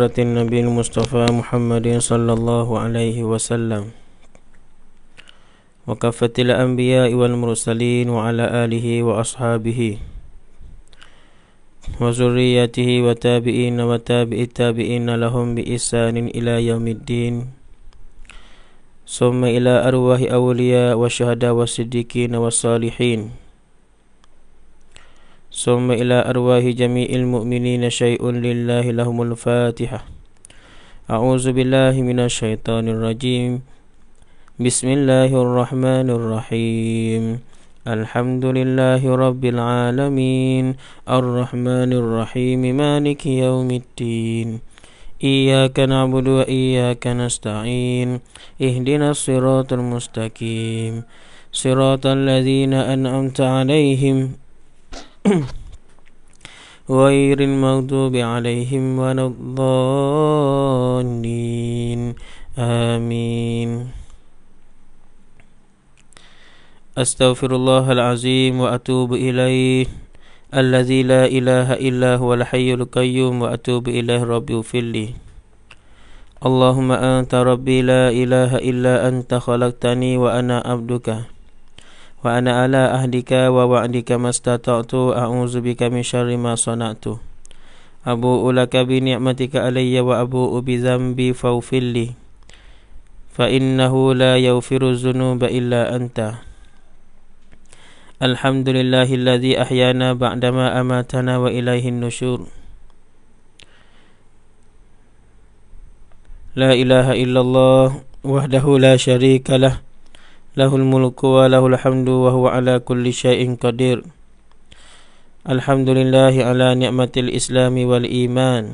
سيرة النبي المصطفى محمد صلى الله عليه وسلم وكفة الأنبياء والمرسلين وعلى آله وأصحابه وذريته وتابعين وتابع التابعين لهم بإحسان إلى يوم الدين ثم إلى أرواح أولياء وشهداء والصديقين والصالحين ثم إلى أرواح جميع المؤمنين شيء لله لهم الفاتحة أعوذ بالله من الشيطان الرجيم بسم الله الرحمن الرحيم الحمد لله رب العالمين الرحمن الرحيم مالك يوم الدين إياك نعبد وإياك نستعين اهدنا الصراط المستقيم صراط الذين أنعمت عليهم غير المغضوب عليهم ولا الضالين آمين أستغفر الله العظيم وأتوب إليه الذي لا إله إلا هو الحي القيوم وأتوب إليه ربي اغفر لي اللهم أنت ربي لا إله إلا أنت خلقتني وأنا عبدك wa ana ala ahdika wa wa'dika mastata'tu a'udzu bika min syarri ma sana'tu abu ulaka bi ni'matika alayya wa abu bi dhanbi fawfilli fa innahu la yaghfiru dhunuba illa anta alhamdulillahilladzi ahyana ba'dama amatana wa ilaihin nusyur la ilaha illallah wahdahu la syarika lah له الملك وله الحمد وهو على كل شيء قدير الحمد لله على نعمة الإسلام والإيمان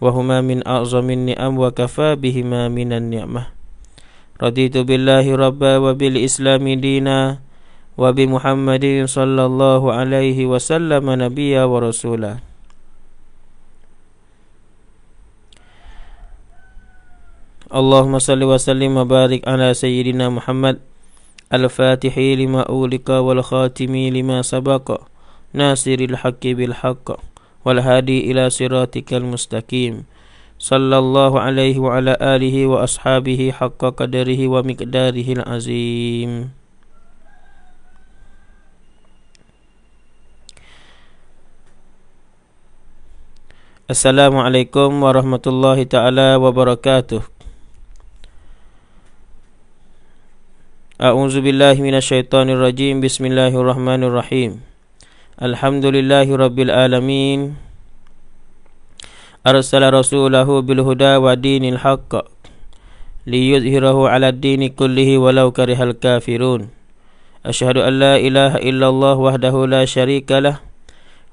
وهما من أعظم النعم وكفى بهما من النعمة رضيت بالله ربا وبالإسلام دينا وبمحمد صلى الله عليه وسلم نبيا ورسولا اللهم صل وسلم وبارك على سيدنا محمد الفاتح لما أولك والخاتم لما سبق ناصر الحق بالحق والهادي إلى صراطك المستقيم صلى الله عليه وعلى آله وأصحابه حق قدره ومقداره العظيم السلام عليكم ورحمة الله تعالى وبركاته A'udzu billahi minasyaitonir rajim. Bismillahirrahmanirrahim. Alhamdulillahirabbil alamin. Arsala rasulahu bil huda wa dinil haqq liyuzhirahu 'ala dini kullihi walau karihal kafirun. Asyhadu an la ilaha illallah wahdahu la syarikalah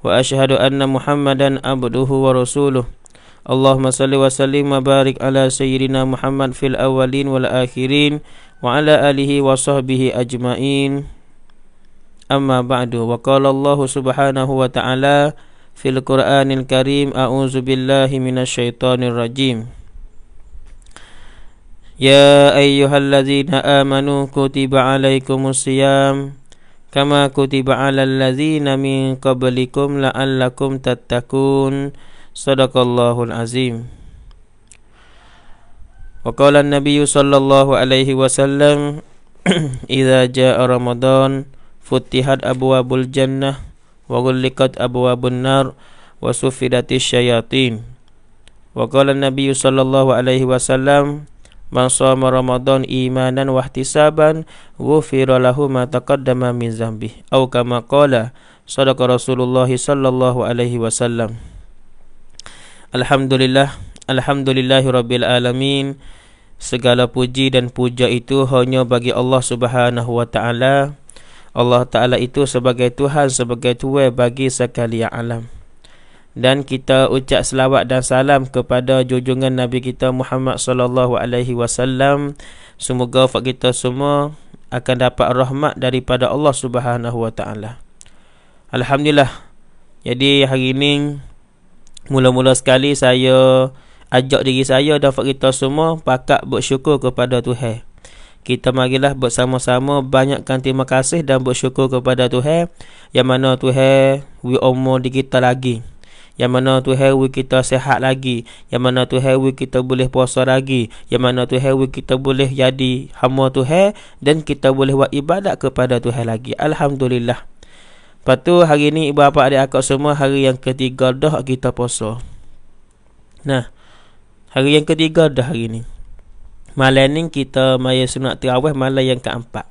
wa asyhadu anna Muhammadan abduhu wa rasuluh. Allahumma salli wa sallim wa barik ala sayyidina Muhammad fil awwalin wal akhirin. وعلى آله وصحبه أجمعين أما بعد وقال الله سبحانه وتعالى في القرآن الكريم أعوذ بالله من الشيطان الرجيم يا أيها الذين آمنوا كتب عليكم الصيام كما كتب على الذين من قبلكم لعلكم تتقون صدق الله العظيم وقال النبي صلى الله عليه وسلم إذا جاء رمضان فتحت أبواب الجنة وغلقت أبواب النار وسفدت الشياطين وقال النبي صلى الله عليه وسلم من صام رمضان إيمانا واحتسابا غفر له ما تقدم من ذنبه أو كما قال صدق رسول الله صلى الله عليه وسلم الحمد لله Alhamdulillahirrabbilalamin Segala puji dan puja itu hanya bagi Allah subhanahu wa ta'ala Allah ta'ala itu sebagai Tuhan, sebagai tuai bagi sekalian alam dan kita ucap selawat dan salam kepada junjungan Nabi kita Muhammad sallallahu alaihi wasallam. Semoga fak kita semua akan dapat rahmat daripada Allah Subhanahu wa taala. Alhamdulillah. Jadi hari ini mula-mula sekali saya ajak diri saya dan kita semua pakat bersyukur kepada Tuhan. Kita marilah buat sama sama banyakkan terima kasih dan bersyukur kepada Tuhan yang mana Tuhan we umur di kita lagi. Yang mana tu hewi kita sehat lagi. Yang mana tu hewi kita boleh puasa lagi. Yang mana tu hewi kita boleh jadi hamba tu Dan kita boleh buat ibadat kepada tu lagi. Alhamdulillah. Lepas tu hari ni ibu bapa adik akak semua hari yang ketiga dah kita puasa. Nah. Hari yang ketiga dah hari ni Malam ni kita maya sunat terawih malam yang keempat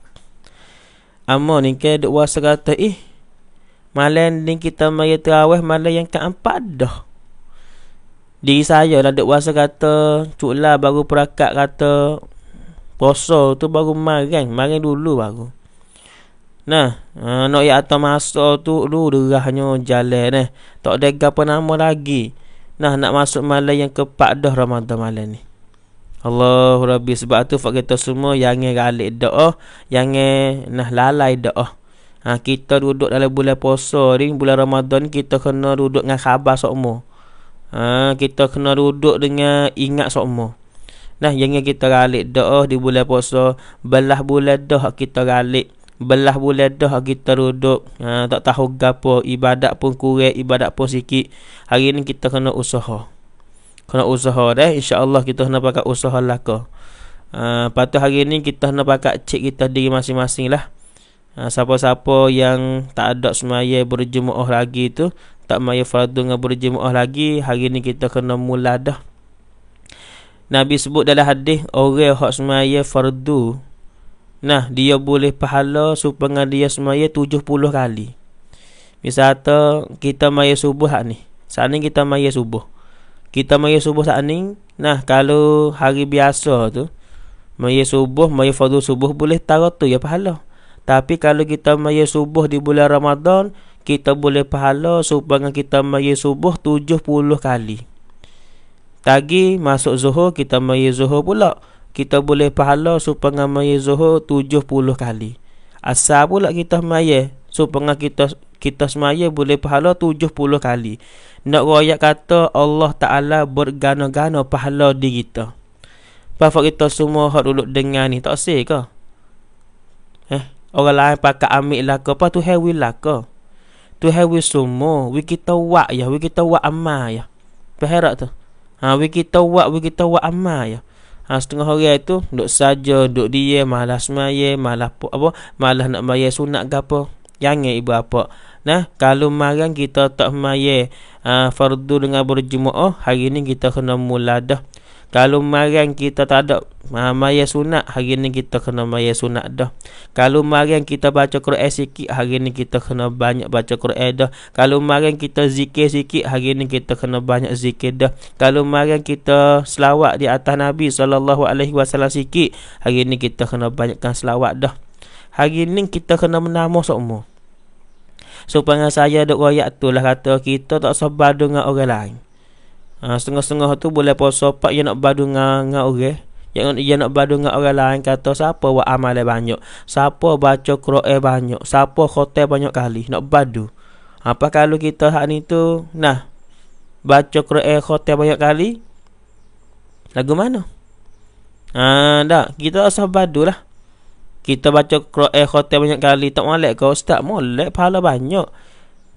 Amo ni ke duk wasa kata eh Malam ni kita maya terawih malam yang keempat dah Diri saya lah duk wasa kata Cuk lah baru perakat kata Poso tu baru marah kan, Marah dulu baru Nah, uh, nak ya atas masa tu Lu derahnya jalan eh Tak ada apa nama lagi Nah nak masuk malam yang ke pak dah ramadhan malam ni. Allahu Rabbi sebab tu fak kita semua yang galak doa, oh. yang nah lalai doa. Oh. Ha, kita duduk dalam bulan puasa ni, bulan ramadhan kita kena duduk dengan khabar sokmo. Ha, kita kena duduk dengan ingat sokmo. Nah, yang kita galak doa oh, di bulan puasa, belah bulan dah kita galak belah boleh dah kita duduk ha, tak tahu gapo ibadat pun kurang ibadat pun sikit hari ni kita kena usaha kena usaha deh insyaallah kita kena pakai usaha lah ko ha, patut hari ni kita kena pakai cik kita diri masing-masing lah ha, siapa-siapa yang tak ada semaya berjemaah lagi tu tak maya fardu dengan berjemaah lagi hari ni kita kena mula dah Nabi sebut dalam hadis orang hak semaya fardu Nah, dia boleh pahala supaya dia semaya 70 kali. Misalnya kita maya subuh hak ni. Saat ni kita maya subuh. Kita maya subuh saat ni. Nah, kalau hari biasa tu maya subuh, maya fardu subuh boleh taruh tu ya pahala. Tapi kalau kita maya subuh di bulan Ramadan, kita boleh pahala supaya kita maya subuh 70 kali. Tagi masuk zuhur kita maya zuhur pula kita boleh pahala supaya maya zuhur puluh kali. Asal pula kita maya supaya kita kita semaya boleh pahala puluh kali. Nak royak kata Allah Ta'ala bergana-gana pahala di kita. Pahala kita semua hak duduk dengar ni tak sih ke? Eh, orang lain pakai amik lah ke? Apa tu hewi lah ke? Tu hewi semua. we kita wak ya. we kita wak amal ya. Perherak tu. Ha, we kita wak, we kita wak amal ya ha, setengah hari itu duk saja duk dia malas maye malas apa malas nak maye sunat ke apa jangan ibu apa nah kalau marang kita tak maye ha, fardu dengan berjumaah hari ini kita kena muladah kalau marang kita tak ada uh, maya sunat, hari ni kita kena maya sunat dah. Kalau marang kita baca Quran sikit, hari ni kita kena banyak baca Quran dah. Kalau marang kita zikir sikit, hari ni kita kena banyak zikir dah. Kalau marang kita selawat di atas Nabi sallallahu alaihi wasallam sikit, hari ni kita kena banyakkan selawat dah. Hari ni kita kena menamu semua. Supaya saya dok royak tu lah kata kita tak sebab dengan orang lain. Ha, setengah-setengah tu boleh puasa pak yang nak badu dengan orang. Yang ia nak badu dengan orang lain kata siapa buat amal banyak, siapa baca Quran banyak, siapa khotbah banyak kali nak badu. Ah, apa kalau kita hak ni tu nah baca Quran khotbah banyak kali? Lagu mana? Ha, dah kita asal badu lah. Kita baca Quran khotbah banyak kali tak molek kau ustaz molek pahala banyak.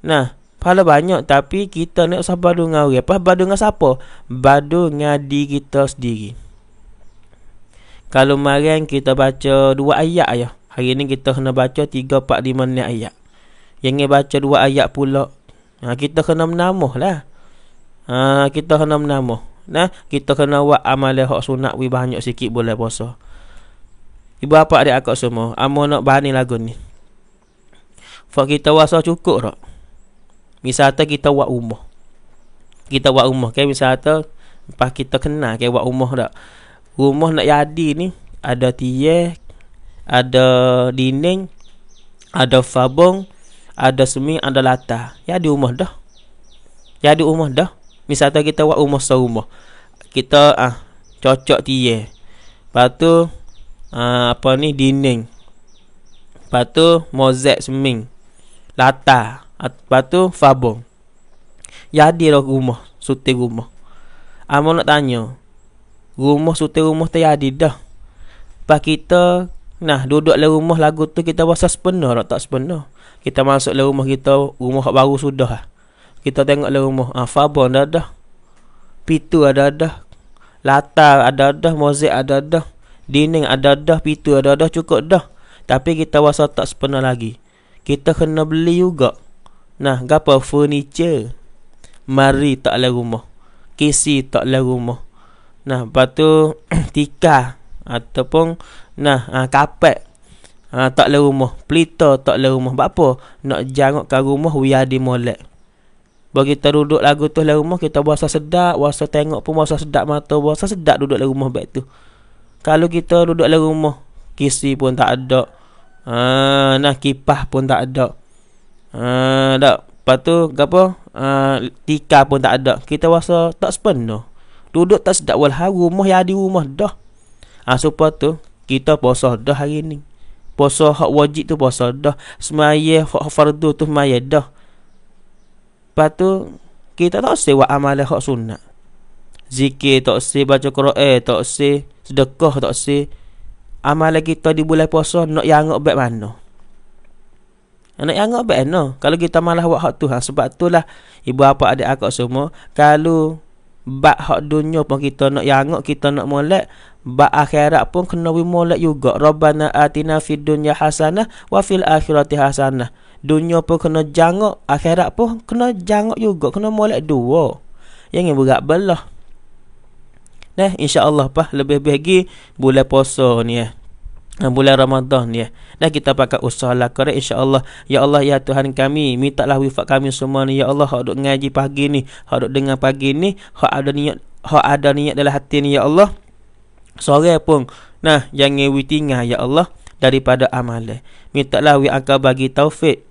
Nah, Pahala banyak tapi kita nak usah badu dengan orang. Apa badu dengan siapa? Badu dengan diri kita sendiri. Kalau kemarin kita baca dua ayat ya. Hari ini kita kena baca tiga, empat, lima ni ayat. Yang ni baca dua ayat pula. Ha, kita kena menamuh lah. Ha, kita kena menamuh. Nah, kita kena buat amalan hak sunat wi banyak sikit boleh puasa. Ibu bapa adik akak semua? Amo nak bani lagu ni. Fak kita puasa cukup tak? Misal kita buat umrah. Kita buat umrah kan misal kata lepas kita kenal kan buat umrah dak. Rumah nak jadi ni ada tiang, ada dinding, ada fabong, ada semi, ada lata. Ya di rumah dah. Ya di rumah dah. Misal kita buat rumah serumah. Kita ah cocok tiang. Lepas tu ah, apa ni dinding. Lepas tu mozek seming. lata. Lepas tu Fabo Jadi lah rumah Suti rumah Amo nak tanya Rumah suti rumah tu jadi dah Lepas kita Nah duduk dalam rumah lagu tu Kita rasa sepenuh tak, tak sepenuh Kita masuk dalam rumah kita Rumah baru sudah lah. kita tengok dalam rumah ha, ah, Fabon ada dah Pitu ada dah Latar ada dah Mozek ada dah Dining ada dah Pitu ada dah Cukup dah Tapi kita rasa tak sepenuh lagi Kita kena beli juga Nah, gapo furniture. Mari tak ada rumah. KC tak ada rumah. Nah, lepas tu tika ataupun nah ha, ah, kapet ha, ah, tak ada rumah. Pelita tak ada rumah. Sebab apa? Nak jangok ke rumah we are molek. Bagi kita duduk lagu tu lah rumah kita berasa sedap, berasa tengok pun berasa sedap mata, berasa sedap duduk lah rumah baik tu. Kalau kita duduk lah rumah, kisi pun tak ada. Ha, nah kipas pun tak ada. Ah, tak Lepas tu apa uh, ah, Tika pun tak ada Kita rasa tak sepen tu Duduk tak sedap wal haru Rumah yang ada rumah dah ha, ah, Supaya tu Kita puasa dah hari ni Puasa hak wajib tu puasa dah Semaya hak fardu tu semaya dah Lepas tu Kita tak sewa amalan hak sunnah Zikir tak se Baca Quran tak se Sedekah tak se Amalan kita di bulan puasa Nak yang baik mana Anak yang agak baik, no. Kalau kita malah buat hak tu, ha. sebab itulah ibu bapa adik akak semua. Kalau bak hak dunia pun kita nak yang kita nak molek, bak akhirat pun kena we molek juga. Rabbana atina fi dunya hasanah wa fil akhirati hasanah. Dunia pun kena jangok, akhirat pun kena jangok juga. Kena molek dua. Yang ingin berat belah. Nah, insyaAllah pah lebih-lebih lagi bulan puasa ni eh. Ya bulan Ramadan ya. Eh. Dan kita pakai usaha lah kerana insyaAllah Ya Allah ya Tuhan kami minta lah wifat kami semua ni Ya Allah Hak duduk ngaji pagi ni Hak duduk dengar pagi ni Hak ada niat Hak ada niat dalam hati ni Ya Allah Sore pun Nah jangan witinga Ya Allah Daripada Minta lah wifat bagi taufik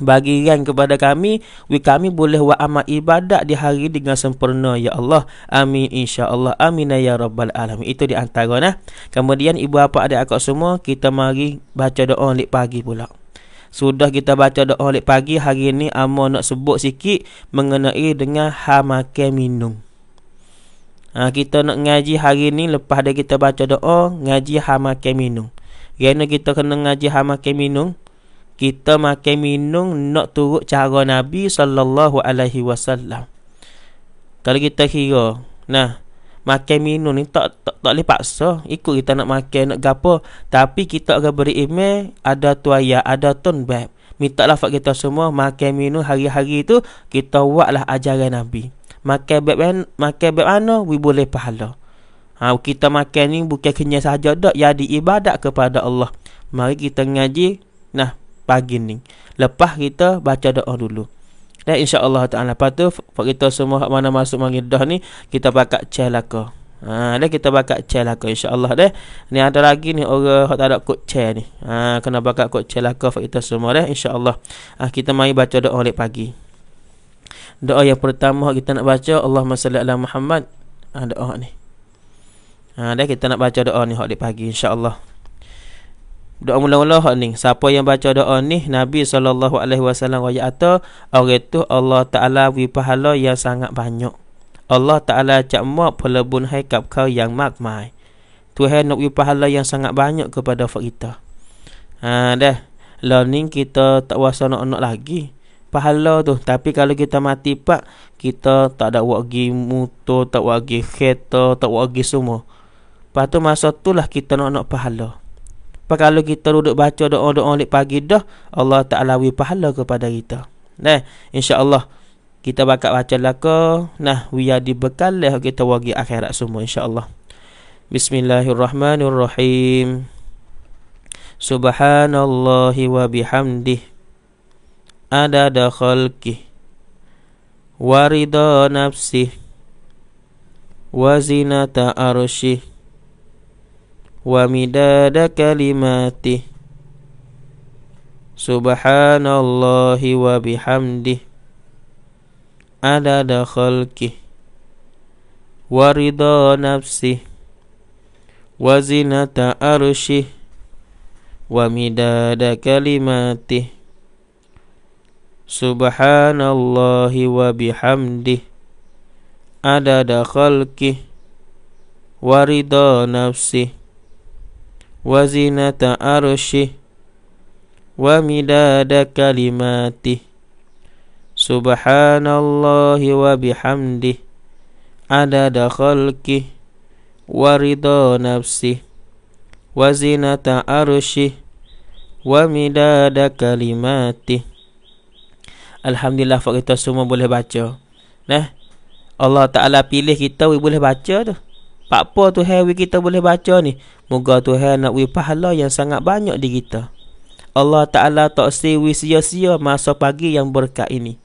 bagikan kepada kami we kami boleh buat amal ibadat di hari dengan sempurna ya Allah amin insyaallah amin ya rabbal alamin itu di antara nah kemudian ibu apa ada, akak semua kita mari baca doa lik pagi pula sudah kita baca doa lik pagi hari ini amo nak sebut sikit mengenai dengan ha makan minum ha, kita nak ngaji hari ini lepas dah kita baca doa ngaji ha makan minum kerana kita kena ngaji ha makan minum kita makan minum nak turut cara Nabi sallallahu alaihi wasallam. Kalau kita kira, nah, makan minum ni tak tak, tak boleh paksa, ikut kita nak makan nak gapo, tapi kita akan beri email ada tuaya, ada ton bab. Minta lah fak kita semua makan minum hari-hari tu kita buatlah ajaran Nabi. Makan bab makan bab mana we boleh pahala. Ha, kita makan ni bukan kenyang saja dak, jadi ibadat kepada Allah. Mari kita ngaji. Nah, pagi ni. Lepas kita baca doa dulu. Dan insya Allah Ta'ala. Lepas tu, kita semua mana masuk manggil doa ni, kita bakat celaka. Ha, dia kita bakat celaka insya Allah deh. Ni ada lagi ni orang hak tak ada kot cel ni. Ha, kena bakat kod celaka for kita semua deh insya Allah. Ha, kita mari baca doa oleh pagi. Doa yang pertama kita nak baca Allahumma salli ala Muhammad. Ha, doa ni. Ha, deh kita nak baca doa ni hak pagi insya Allah doa mula-mula ni siapa yang baca doa ni Nabi sallallahu alaihi wasallam wayak ata orang tu Allah taala wi pahala yang sangat banyak Allah taala cak mo pelebun hai kap kau yang magmai Tuhan nak wi pahala yang sangat banyak kepada fak kita ha dah learning kita tak wasa nak nak lagi pahala tu tapi kalau kita mati pak kita tak ada wagi motor tak wagi kereta tak wagi semua Lepas masa tu lah kita nak nak pahala kalau kita duduk baca doa-doa lepas pagi dah Allah Taala wi pahala kepada kita. Nah, insya-Allah kita bakal baca lah laka nah wi di bekal lah kita wagi akhirat semua insya-Allah. Bismillahirrahmanirrahim. Subhanallah wa bihamdih. Ada khalqi. Warida nafsi. Wazinata arshih. ومداد كلماته سبحان الله وبحمده عدد خلقه ورضا نفسه وزنة أرشه ومداد كلماته سبحان الله وبحمده عدد خلقه ورضا نفسه وزنة أرشه ومداد كلماته سبحان الله وبحمده عدد خلقه ورضا نفسه وزنة أرشه ومداد كلماته الحمد لله فقط سمو بوله باتشو نه الله تعالى بيله كتاب بوله باتشو Pak Po tu hewi kita boleh baca ni. Moga tu hewi nak wi pahala yang sangat banyak di kita. Allah Ta'ala tak siwi sia-sia masa pagi yang berkat ini.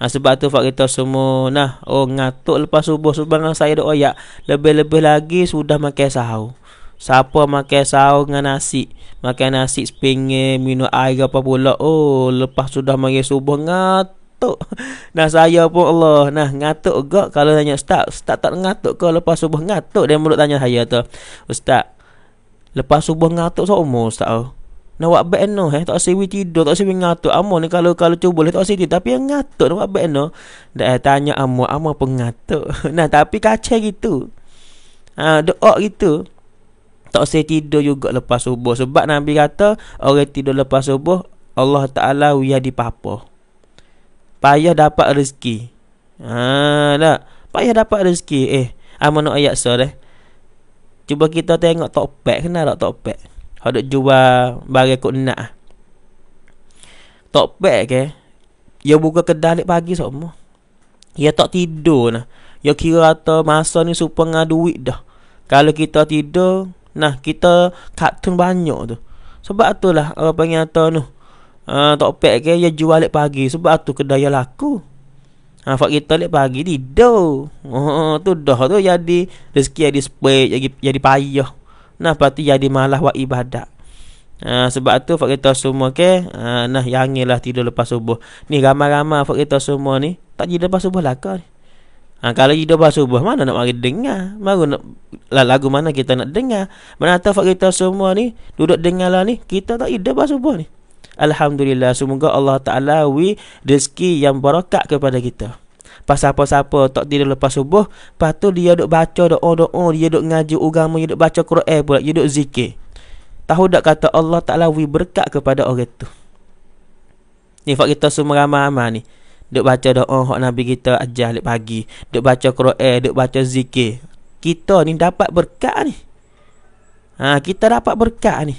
Nah, ha, sebab tu Pak kita semua nah oh ngatuk lepas subuh subuh dengan saya doa ya. Lebih-lebih lagi sudah makan sahur. Siapa makan sahur dengan nasi? Makan nasi sepinggir, minum air apa pula. Oh, lepas sudah makan subuh ngat ngatuk Nah saya pun Allah Nah ngatuk juga Kalau tanya ustaz Ustaz tak ngatuk ke Lepas subuh ngatuk Dia mulut tanya saya tu Ustaz Lepas subuh ngatuk So umur ustaz oh. Nak buat baik no eh? Tak sewi tidur Tak sewi ngatuk Amo ni kalau kalau cuba boleh Tak sewi tidur Tapi yang ngatuk Nak buat baik no Dan eh, tanya amo Amo pun ngatuk Nah tapi kacau gitu ha, Doa gitu Tak sewi tidur juga Lepas subuh Sebab Nabi kata Orang tidur lepas subuh Allah Ta'ala Wiyah papa payah dapat rezeki. Ha ah, tak. Payah dapat rezeki. Eh, amun ah, nak ayat sor eh. Cuba kita tengok topek kena tak topek. Hadok jual barang kok nak. Topek ke? Ya buka kedai pagi semua. Ya tak tidur nah. Ya kira rata masa ni supaya dengan duit dah. Kalau kita tidur, nah kita katun banyak tu. Sebab itulah orang panggil tu noh. Ha, tok pek ke ya jual lek pagi sebab tu kedai ya laku. Ha fak kita lek pagi tidur. Oh ha, tu dah tu jadi rezeki jadi sepek jadi jadi payah. Nah berarti jadi malah buat ibadat. Ha, sebab tu fak kita semua ke ha, nah yangilah tidur lepas subuh. Ni ramai-ramai fak kita semua ni tak tidur lepas subuh lah ke. Ha, kalau tidur lepas subuh mana nak mari dengar? Baru nak lah, lagu mana kita nak dengar? Mana tahu fak kita semua ni duduk dengarlah ni kita tak tidur lepas subuh ni. Alhamdulillah Semoga Allah Ta'ala Wih rezeki yang berokat kepada kita Pas apa-apa Tak tidur lepas subuh Lepas tu dia duduk baca doa-doa Dia duduk ngaji agama Dia duduk baca Quran pula Dia duduk zikir Tahu tak kata Allah Ta'ala Wih berkat kepada orang itu? Ni fak kita semua ramai-ramai ni duduk baca doa Hak Nabi kita ajar lep pagi duduk baca Quran duduk baca zikir Kita ni dapat berkat ni Ha, kita dapat berkat ni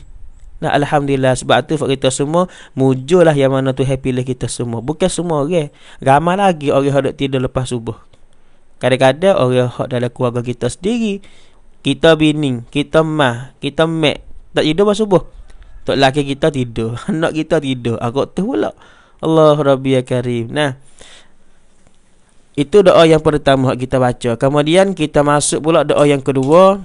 Nah, Alhamdulillah sebab tu untuk kita semua mujulah yang mana tu happy lah kita semua. Bukan semua orang. Okay? Ramai lagi orang hendak tidur lepas subuh. Kadang-kadang orang hendak dalam keluarga kita sendiri. Kita bining, kita mah, kita mek tak tidur lepas subuh. Tok laki kita tidur, anak kita tidur. agak tu pula. Allah Rabbi ya Karim. Nah. Itu doa yang pertama yang kita baca. Kemudian kita masuk pula doa yang kedua.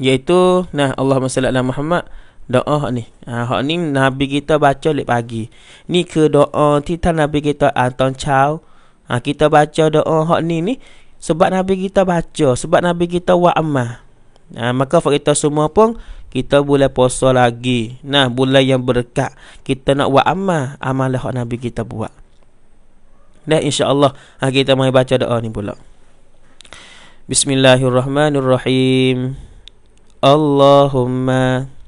Iaitu nah Allah salli ala Muhammad doa ni. Ha, hak ni Nabi kita baca lep pagi. Ni ke doa titan Nabi kita Anton ah, Chow. Ha, ah, kita baca doa hak ni ni. Sebab Nabi kita baca. Sebab Nabi kita wa amah. Ha, maka hak kita semua pun kita boleh puasa lagi. Nah, bulan yang berkat. Kita nak wa amah. Amalah hak Nabi kita buat. Dan Allah ha, kita mai baca doa ni pula. Bismillahirrahmanirrahim. Allahumma.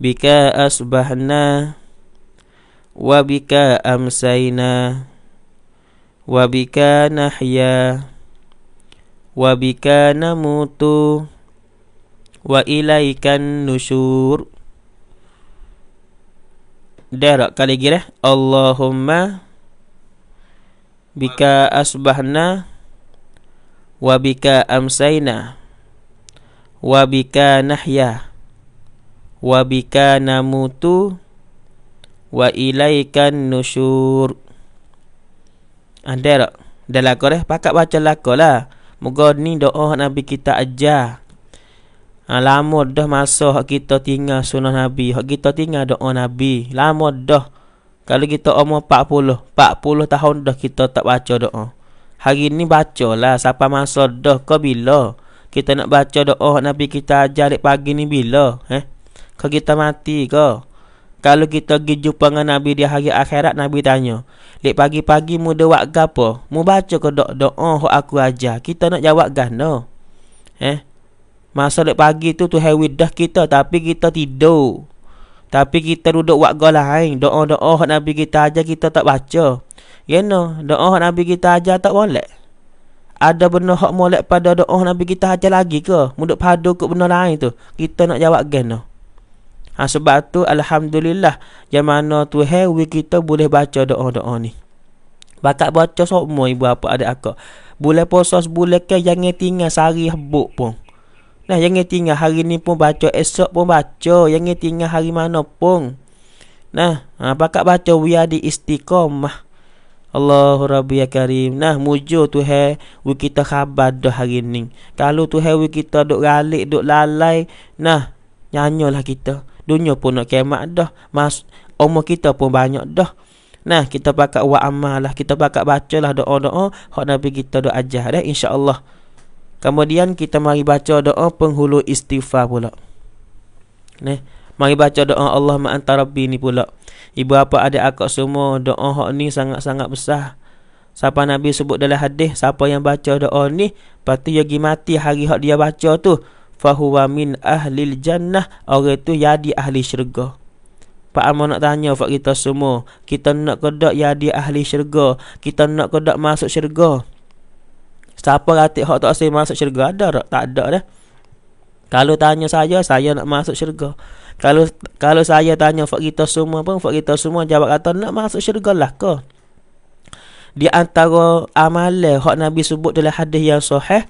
Bika asbahna Wa bika amsayna Wa bika nahya Wa bika namutu Wa ilaikan nusyur Darak kali lagi lah Allahumma Bika asbahna Wa bika amsayna Wa bika nahya wa bika namutu wa ilaikan nusyur ada ah, tak? Dah lakor dah. Eh? baca lakor lah. Moga ni doa Nabi kita aja. Ha, ah, lama dah masa hak kita tinggal sunah Nabi. Hak kita tinggal doa Nabi. Lama dah. Kalau kita umur 40. 40 tahun dah kita tak baca doa. Hari ni baca lah. Siapa masa dah ke bila. Kita nak baca doa Nabi kita ajar pagi ni bila. Eh? Kalau kita mati ke Kalau kita pergi jumpa dengan Nabi di hari akhirat Nabi tanya Lek pagi-pagi mu ada buat apa? Mu baca ke doa oh, aku ajar Kita nak jawab gana Eh Masa lek pagi tu tu hewi dah kita Tapi kita tidur Tapi kita duduk buat gol lain Doa-doa oh, oh Nabi kita ajar kita tak baca Ya no. Doa oh, Nabi kita ajar tak boleh ada benda hak molek pada doa oh, Nabi kita hajar lagi ke? Muduk padu ke benda lain tu? Kita nak jawab gen kan, tu. No? ha, sebab tu alhamdulillah yang mana tu hewi kita boleh baca doa-doa ni bakat baca semua ibu apa ada aku boleh puasa boleh ke yang tinggal sehari habuk pun nah yang tinggal hari ni pun baca esok pun baca yang tinggal hari mana pun nah ha, bakat baca wi ada istiqamah Allahu Rabbi ya Karim. Nah, mujo tu he, we kita khabar dah hari ni. Kalau tu he, we kita duk ralik, duk lalai, nah, nyanyolah kita dunia pun nak kiamat dah mas umur kita pun banyak dah nah kita pakat buat amal lah. kita pakat baca lah doa-doa hak nabi kita doa ajar dah insyaallah kemudian kita mari baca doa penghulu istighfar pula nah Mari baca doa Allah ma'anta Rabbi ni pula. Ibu apa ada akak semua doa hak ni sangat-sangat besar. Siapa Nabi sebut dalam hadis, siapa yang baca doa ni, pasti dia pergi mati hari hak dia baca tu fahuwa min ahlil jannah orang tu jadi ahli syurga Pak Amo nak tanya Pak kita semua Kita nak kedok jadi ahli syurga Kita nak kedok masuk syurga Siapa katik hak tak saya masuk syurga Ada tak? Tak ada dah Kalau tanya saya Saya nak masuk syurga Kalau kalau saya tanya Pak kita semua pun Pak kita semua jawab kata Nak masuk syurga lah ke Di antara amal Hak Nabi sebut dalam hadis yang sahih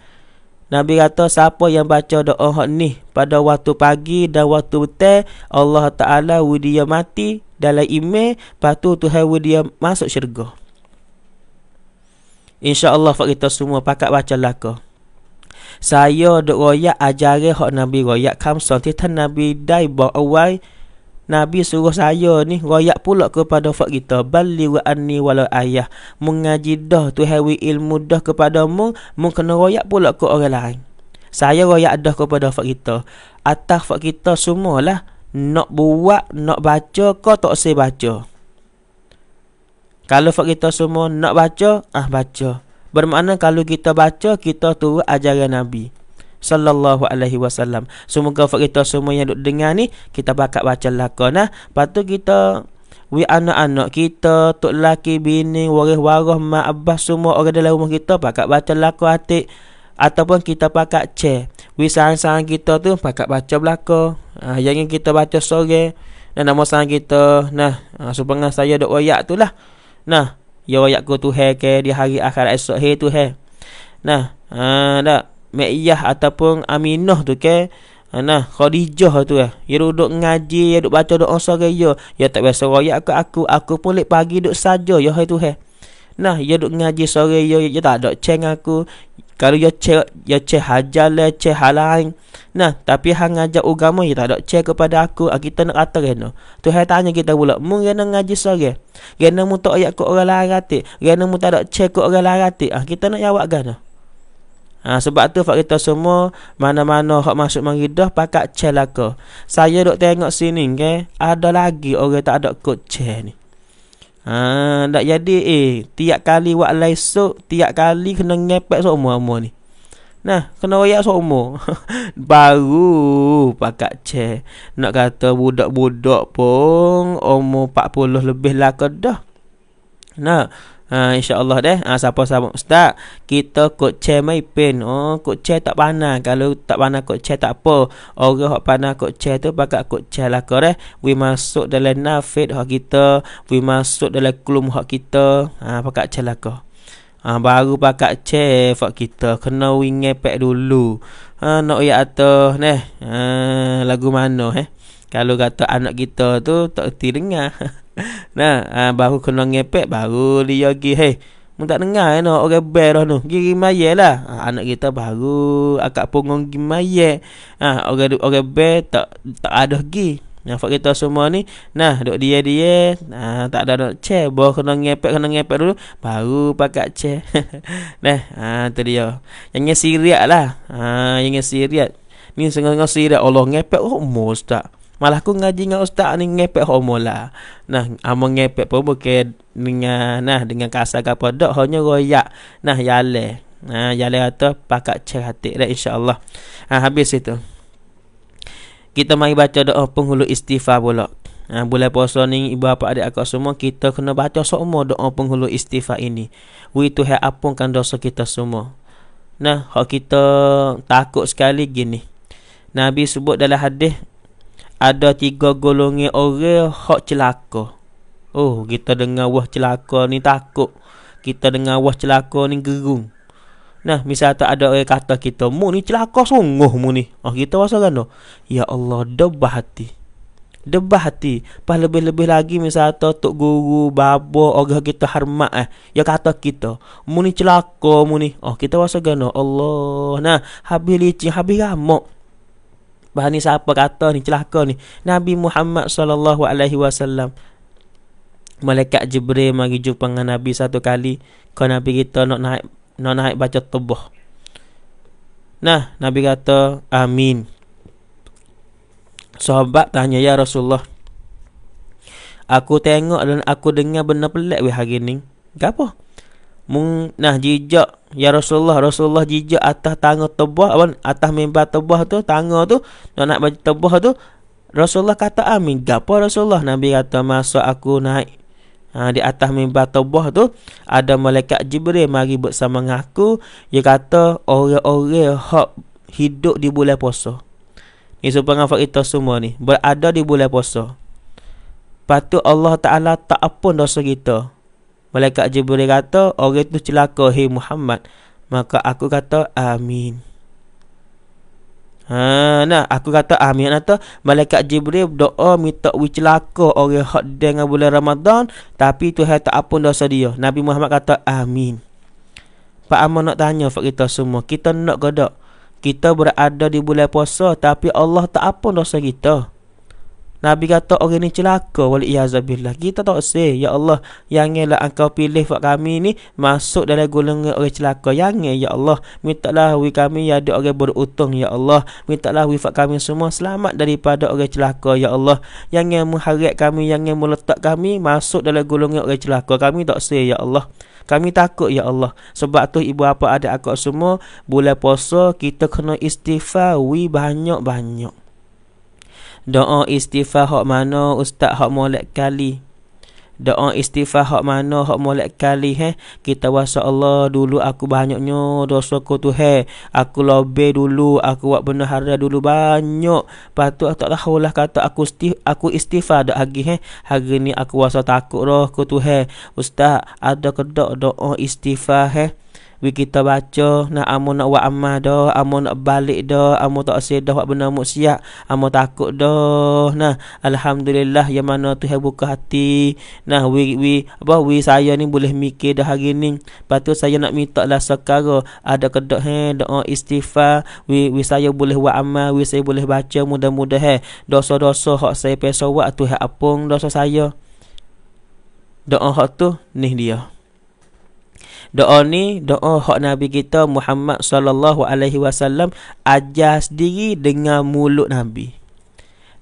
Nabi kata siapa yang baca doa hak ni pada waktu pagi dan waktu petang Allah Taala dia mati dalam email patu Tuhan dia masuk syurga. Insya-Allah fak kita semua pakat baca laka. Saya dok royak ajare hak Nabi royak kam sol tan Nabi dai bawa away Nabi suruh saya ni royak pula kepada fak kita balli wa anni wala ayah mengaji dah tu hawi ilmu dah kepada mu mu kena royak pula ke orang lain saya royak dah kepada fak kita atas fak kita semualah nak buat nak baca kau tak se baca kalau fak kita semua nak baca ah baca bermakna kalau kita baca kita tu ajaran nabi sallallahu alaihi wasallam. Semoga fak kita semua yang duk dengar ni kita bakat baca laka nah. Patu kita we anak-anak kita, tok laki bini, waris-waris mak abah semua orang dalam rumah kita bakat baca laka atik ataupun kita pakat che. We sang-sang kita tu pakat baca belaka. Ah ha, yang kita baca sore dan nama sang kita nah ha, ah, supaya saya dok wayak tu lah. Nah, ya wayak ko tu ke di hari akhir esok he tu he. Nah, ah ha, dak Ma'iyah ataupun Aminah tu ke ha, Nah, Khadijah tu eh. Dia duduk ngaji, dia duduk baca doa sore dia. Dia ya, tak biasa royak ke aku. Aku pun lep pagi duduk saja. Ya, hai tu hai. Nah, dia ya duduk ngaji sore dia. Dia ya, tak ada ceng aku. Kalau dia ceng, dia ceng hajar lah, ceng hal Nah, tapi hang ngajak agama, dia tak ada ceng kepada aku. Ah, kita nak kata kena. Tu hai tanya kita pula. Mu kena ngaji sore. Kena mu tak ayak ke orang lain ratik. Kena mu tak ada ceng ke orang lain ratik. Ah, kita nak jawab kena. Kan? Ah. Ha, sebab tu fak kita semua mana-mana hak masuk mengidah pakak celaka. Saya dok tengok sini ke, ada lagi orang tak ada kod cel ni. Ha, dak jadi eh tiap kali wak laiso, tiap kali kena ngepek semua-semua ni. Nah, kena royak semua. Baru pakak ce. Nak kata budak-budak pun umur 40 lebih lah kedah. Nah, Ha, InsyaAllah deh. Ha, siapa siapa ustaz. Kita kot chair mai pen. Oh, kot chair tak panah. Kalau tak panah kot chair tak apa. Orang yang panah kot chair tu. Bakat kot chair lah kau deh. We masuk dalam nafid hak kita. We masuk dalam kulum hak kita. Ha, bakat chair lah kau. Ha, baru pakat chef hak kita. Kena wingnya pek dulu. Ha, nak ya atas neh. Ha, lagu mana eh. Kalau kata anak kita tu tak kerti dengar. Nah, ha, baru kena ngepek baru dia pergi hey. Mu tak dengar eh, no, orang bear dah tu. Giri mayat lah. Ha, anak kita baru akak punggung giri mayat. Ha, ah, orang, orang bear tak tak ada gi. Nampak kita semua ni Nah, dok dia-dia nah, Tak ada nak cek Boleh kena ngepek, kena ngepek dulu Baru pakai cek Nah, ah, tu dia Yang ni siriat lah ah, Yang ni siriat Ni sengah-sengah siriat Allah ngepek, oh, mustak Malah aku ngaji dengan ustaz ni ngepek homo lah. Nah, amo ah, ngepek pun bukan dengan nah dengan kasar apa dok hanya royak. Nah, yale. Nah, yale atau pakak cek hati lah insyaallah. Ha, habis itu. Kita mari baca doa penghulu istighfar pula. Ha, bulan puasa ni ibu bapa adik aku semua kita kena baca semua doa penghulu istighfar ini. Wui tu hai apungkan dosa kita semua. Nah, hak kita takut sekali gini. Nabi sebut dalam hadis ada tiga golongan orang hak celaka. Oh, kita dengar wah celaka ni takut. Kita dengar wah celaka ni gerung. Nah, misal tak ada orang kata kita, "Mu ni celaka sungguh mu ni." Oh, kita rasa kan no? Ya Allah, debah hati. Debah hati. Pas lebih-lebih lagi misal tak tok guru, babo, orang kita hormat eh. Ya kata kita, "Mu ni celaka mu ni." Oh, kita rasa kan no? Allah. Nah, habis licin, habis ramak bahan ni siapa kata ni celaka ni Nabi Muhammad sallallahu alaihi wasallam malaikat jibril mari jumpa dengan nabi satu kali kau nabi kita nak naik nak naik baca tubuh nah nabi kata amin sahabat tanya ya rasulullah aku tengok dan aku dengar benda pelik we hari ni gapo mung nah jejak ya Rasulullah Rasulullah jejak atas tangga tebah apa atas mimbar tebah tu tangga tu nak nak baca tebah tu Rasulullah kata amin gapo Rasulullah Nabi kata masuk aku naik Ha, di atas mimbar tebah tu ada malaikat Jibril mari bersama dengan aku dia kata orang-orang hak hidup di bulan puasa ni supaya kita semua ni berada di bulan puasa patut Allah Taala tak ampun dosa kita Malaikat Jibril kata, orang tu celaka, hei Muhammad. Maka aku kata, amin. Ha, nah, aku kata amin atau malaikat Jibril doa minta we celaka orang hak dengan bulan Ramadan tapi Tuhan tak apun dosa dia. Nabi Muhammad kata amin. Pak Amon nak tanya fak kita semua, kita nak gedak. Kita berada di bulan puasa tapi Allah tak apun dosa kita. Nabi kata orang ni celaka wal iazabilah. Kita tak se, ya Allah, janganlah engkau pilih buat kami ni masuk dalam golongan orang celaka. Jangan ya Allah, mintalah wi kami ya ada orang berutung ya Allah. Mintalah wi fak kami semua selamat daripada orang celaka ya Allah. Jangan mengharap kami, jangan meletak kami masuk dalam golongan orang celaka. Kami tak se, ya Allah. Kami takut ya Allah. Sebab tu ibu apa ada akak semua bulan puasa kita kena istighfar wi banyak-banyak. Doa istighfar hak mana ustaz hak molek kali. Doa istighfar hak mana hak molek kali he. Kita wasa Allah dulu aku banyaknya dosa ku tu he. Aku lobe dulu aku buat benda haram dulu banyak. Patut tak tahu lah kata aku isti aku istighfar dak lagi he. Hari ni aku wasa takut roh ku tu he. Ustaz ada kedok doa istighfar he. Wi kita baca nak amun nak buat amal dah, amun nak balik dah, amun tak sedah buat benda maksiat, amun takut dah. Nah, alhamdulillah yang mana Tuhan buka hati. Nah, wi wi apa wi saya ni boleh mikir dah hari ni. Patut saya nak minta lah sekara ada kedok he doa istighfar, wi wi saya boleh buat amal, wi saya boleh baca mudah mudah he. dosa-dosa hak saya pesawat Tuhan apung dosa saya. Doa hak tu ni dia doa ni doa hak nabi kita Muhammad sallallahu alaihi wasallam ajar sendiri dengan mulut nabi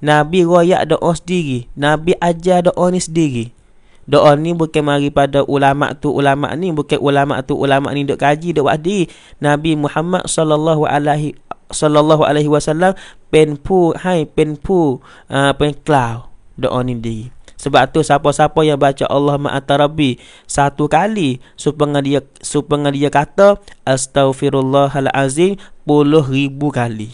nabi royak doa sendiri nabi ajar doa ni sendiri doa ni bukan mari pada ulama tu ulama ni bukan ulama tu ulama ni duk kaji duk wadi nabi Muhammad sallallahu alaihi sallallahu alaihi wasallam penpu hai penpu uh, ah, penklau doa ni sendiri sebab tu siapa-siapa yang baca Allah Ma'atarabi satu kali supaya dia supaya dia kata astaghfirullahalazim puluh ribu kali.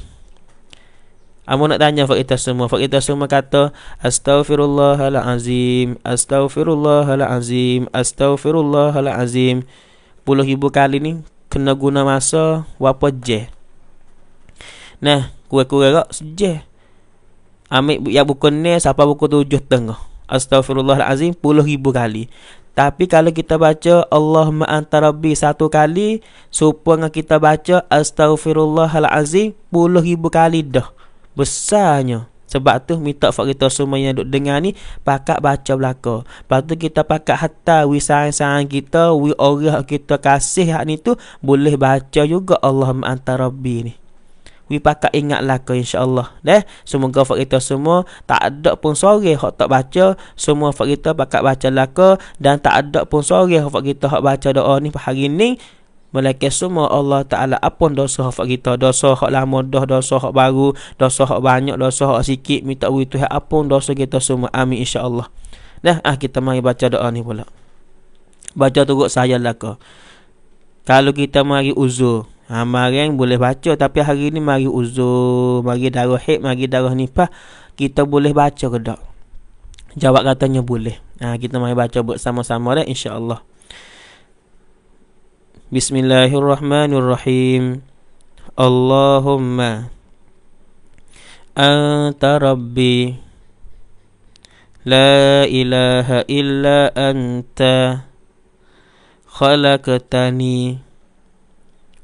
Amun nak tanya fakta semua, fakta semua kata astaghfirullahalazim, astaghfirullahalazim, astaghfirullahalazim. Puluh ribu kali ni kena guna masa berapa je? Nah, kurang-kurang kak, sejah. Ambil yang buku ni, siapa buku tujuh tengah. Astaghfirullahalazim puluh ribu kali. Tapi kalau kita baca Allah anta rabbi satu kali, supaya kita baca astaghfirullahalazim puluh ribu kali dah. Besarnya. Sebab tu minta fakta semua yang duk dengar ni pakak baca belaka. Lepas tu kita pakak hatta wi sayang-sayang kita, wi orang kita kasih hak ni tu boleh baca juga Allah anta rabbi ni we pakak ingat lah ke insyaAllah deh semoga fak kita semua tak ada pun sore hok tak baca semua fak kita pakak baca lah ke dan tak ada pun sore fak kita hok baca doa ni hari ni Melainkan semua Allah Ta'ala apun dosa hafak kita. Dosa hak lama dah, dosa hak baru, dosa hak banyak, dosa hak sikit. Minta beri Tuhan apun dosa kita semua. Amin insyaAllah. Nah, ah kita mari baca doa ni pula. Baca turut saya lah kau. Kalau kita mari uzur, Ha, maring boleh baca tapi hari ni mari uzur, mari darah haid, mari darah nifas, kita boleh baca ke tak? Jawab katanya boleh. Ha, kita mari baca bersama-sama dah insya-Allah. Bismillahirrahmanirrahim. Allahumma anta rabbi la ilaha illa anta khalaqtani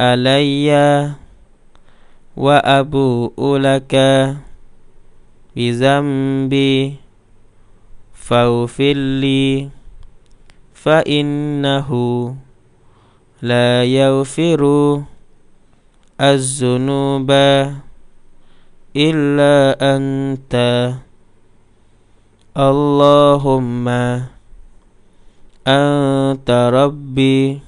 علي وأبوء لك بذنبي فاغفر لي فإنه لا يغفر الذنوب إلا أنت اللهم أنت ربي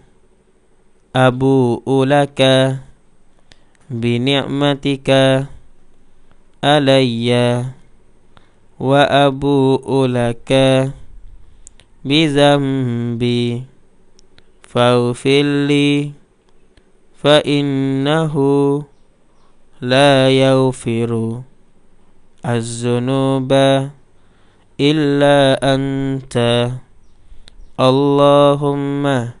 abu ulaka bi ni'matika alayya wa abu ulaka bi zambi fa'fili fa innahu la yaghfiru az-zunuba illa anta Allahumma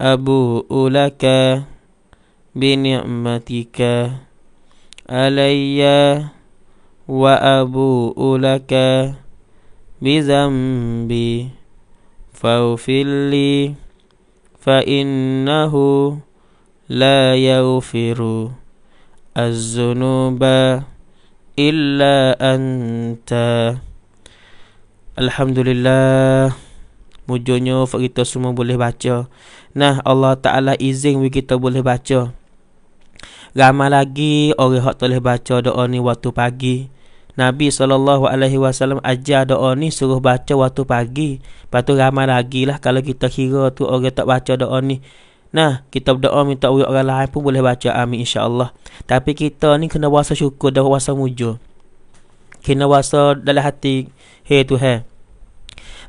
أبوء لك بنعمتك علي وأبوء لك بذنبي فاغفر لي فإنه لا يغفر الذنوب إلا أنت الحمد لله Mujurnya, kita semua boleh baca Nah Allah Ta'ala izin kita boleh baca Ramai lagi orang yang boleh baca doa ni waktu pagi Nabi SAW ajar doa ni suruh baca waktu pagi Lepas tu ramai lagi lah kalau kita kira tu orang tak baca doa ni Nah, kita berdoa minta uyuk orang lain pun boleh baca amin Allah. Tapi kita ni kena wasa syukur dan wasa mujur Kena wasa dalam hati Hey tu hey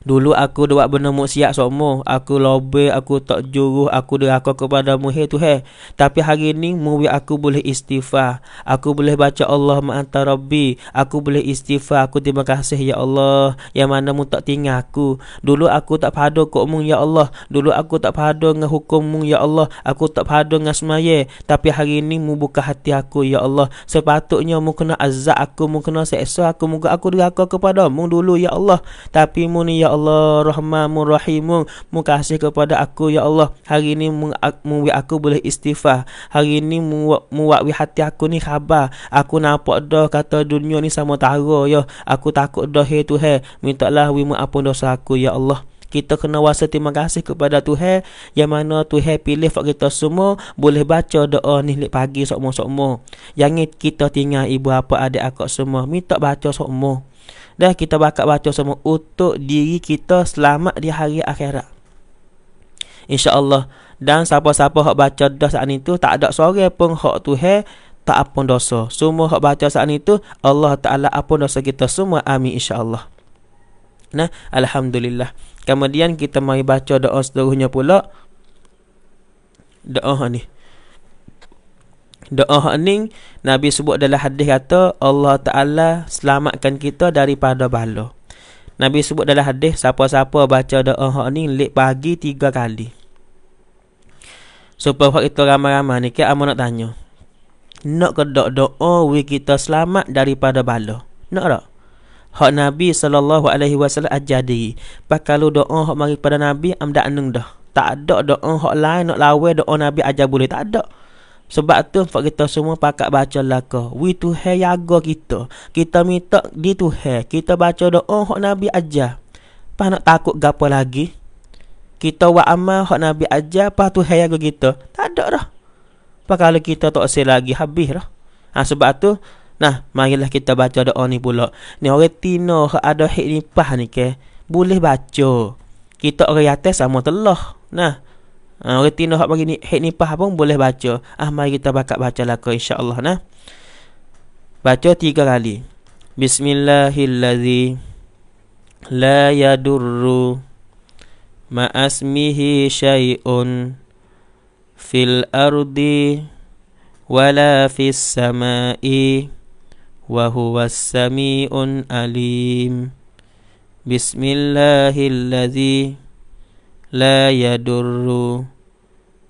Dulu aku buat benda muksiat semua. Aku lobe, aku tak juruh, aku deraka kepada mu hey, tu hey. Tapi hari ni mu aku boleh istighfar. Aku boleh baca Allah ma'anta rabbi. Aku boleh istighfar. Aku terima kasih ya Allah. Yang mana mu tak tinggal aku. Dulu aku tak padu kok mu ya Allah. Dulu aku tak padu dengan hukum mu ya Allah. Aku tak padu dengan semaya. Tapi hari ni mu buka hati aku ya Allah. Sepatutnya mu kena azab aku. Mu kena seksa aku. Muka aku deraka kepada mu dulu ya Allah. Tapi mu ni ya Allah Rahmanmu Rahimmu Mu kasih kepada aku Ya Allah Hari ini Mu aku, boleh istighfar Hari ini Mu wakwi hati aku ni khabar Aku nampak dah Kata dunia ni sama taruh Ya Aku takut dah Hei tu hei Minta lah Wimu apa dosa aku Ya Allah kita kena wasa terima kasih kepada Tuhan yang mana Tuhan pilih buat kita semua boleh baca doa ni lepas pagi sokmo-sokmo. Yang kita tinggal ibu apa adik aku semua minta baca sokmo dan kita bakal baca semua untuk diri kita selamat di hari akhirat. InsyaAllah. Dan siapa-siapa hak baca dah saat itu, tak ada sore pun hak tu hai, tak apa dosa. Semua hak baca saat itu, Allah Ta'ala apa dosa kita semua. Amin insyaAllah. Nah, Alhamdulillah. Kemudian kita mari baca doa seterusnya pula. Doa ni. Doa ni Nabi sebut dalam hadis kata Allah Ta'ala selamatkan kita daripada bala Nabi sebut dalam hadis Siapa-siapa baca doa ni Lek pagi tiga kali Supaya so, kita ramai-ramai ni Kita amat nak tanya Nak ke doa we kita selamat daripada bala Nak tak? Hak Nabi sallallahu alaihi wasallam ajadi. Pakalu doa hak mari pada Nabi am dak anung dah. Tak ada doa hak lain nak lawe doa Nabi aja boleh tak ada. Sebab tu Pak kita semua pakat baca laka. We to have jaga kita. Kita minta di tu have. Kita baca doa hok Nabi aja. Pak nak takut gapo lagi? Kita buat amal hok Nabi aja pak tu hai jaga kita. Tak ada dah. Pak kalau kita tak sel lagi habis dah. Ha, sebab tu Nah, marilah kita baca doa ni pula. Ni orang Tino ada hik ni pah ni ke. Boleh baca. Kita orang yatas sama telah. Nah, Ha, orang tino hak bagi ni hak nipah pun boleh baca. Ah mari kita bakat baca lah, ke insya-Allah nah. Baca tiga kali. Bismillahillazi la yadurru ma asmihi syai'un fil ardi wala fis sama'i wa huwas samiun alim bismillahillazi la yadurru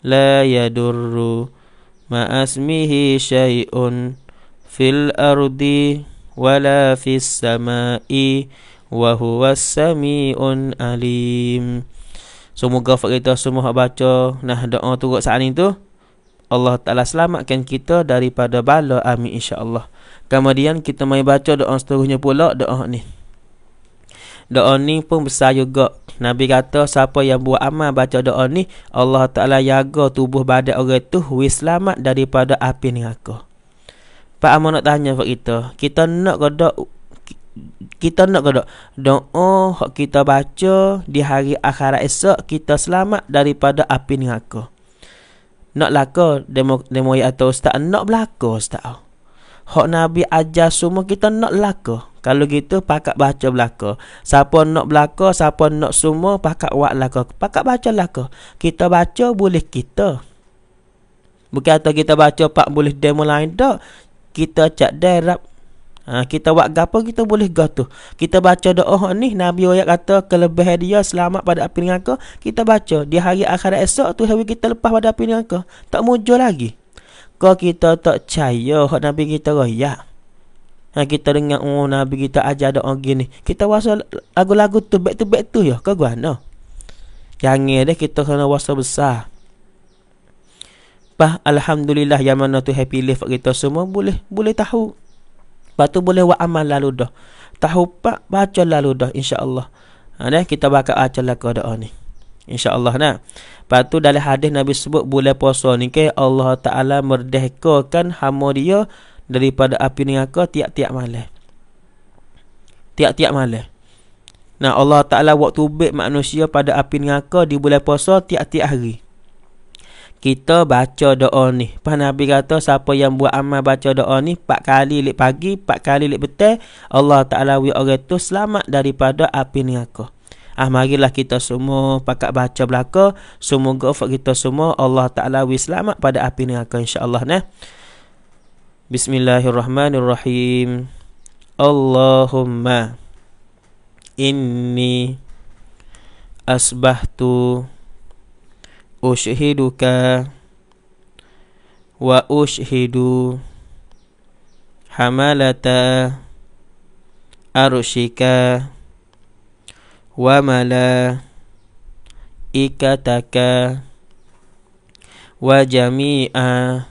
لا يدر ما اسمه شيء في الارض ولا في السماء وهو السميع العليم Semoga fakta kita semua hak baca nah doa turut saat ini tu Allah Taala selamatkan kita daripada bala amin insya-Allah. Kemudian kita mai baca doa seterusnya pula doa ni doa ni pun besar juga. Nabi kata siapa yang buat amal baca doa ni, Allah Taala jaga tubuh badan orang tu wis selamat daripada api aku. Pak Amo nak tanya pak kita, kita nak ke kita nak ke doa hak kita baca di hari akhirat esok kita selamat daripada api neraka. Nak laka demo demo atau ya ustaz nak belaka ustaz. Hak Nabi ajar semua kita nak lakuh. Kalau gitu pakak baca belaka. Siapa nak belaka, siapa nak semua pakak buat belaka. Pakak baca belaka. Kita baca boleh kita. Bukan atau kita baca pak boleh demo lain tak. Kita cak derap. Ha, kita buat gapo kita boleh gapo tu. Kita baca doa oh, ni Nabi Oya kata kelebihan dia selamat pada api neraka. Kita baca di hari akhirat esok tu hari kita lepas pada api neraka. Tak muncul lagi. Kau kita tak percaya Nabi kita royak. ya. Ha, kita dengar oh Nabi kita aja ada orang gini. Kita wasal lagu-lagu tu back to back tu ya ke gua no. Jangan deh kita kena wasal besar. Bah alhamdulillah yang mana tu happy life kita semua boleh boleh tahu. Batu boleh buat amal lalu dah. Tahu pak baca lalu dah insya-Allah. Ha deh kita bakal baca lagu doa ni. Insya-Allah nah. Batu dalam hadis Nabi sebut bulan puasa ni ke Allah Taala merdekakan hamba dia daripada api neraka tiap-tiap malam. Tiap-tiap malam. Nah Allah Taala waktu baik manusia pada api neraka di bulan puasa tiap-tiap hari. Kita baca doa ni. Pak Nabi kata siapa yang buat amal baca doa ni 4 kali lek pagi, 4 kali lek petang, Allah Taala wi orang tu selamat daripada api neraka. Ah marilah kita semua pakat baca belaka, semoga kita semua Allah Taala wi selamat pada api neraka insya-Allah nah. Eh? Bismillahirrahmanirrahim Allahumma Inni Asbahtu Ushiduka Wa ushidu Hamalata Arushika Wa mala Ikataka Wa jami'ah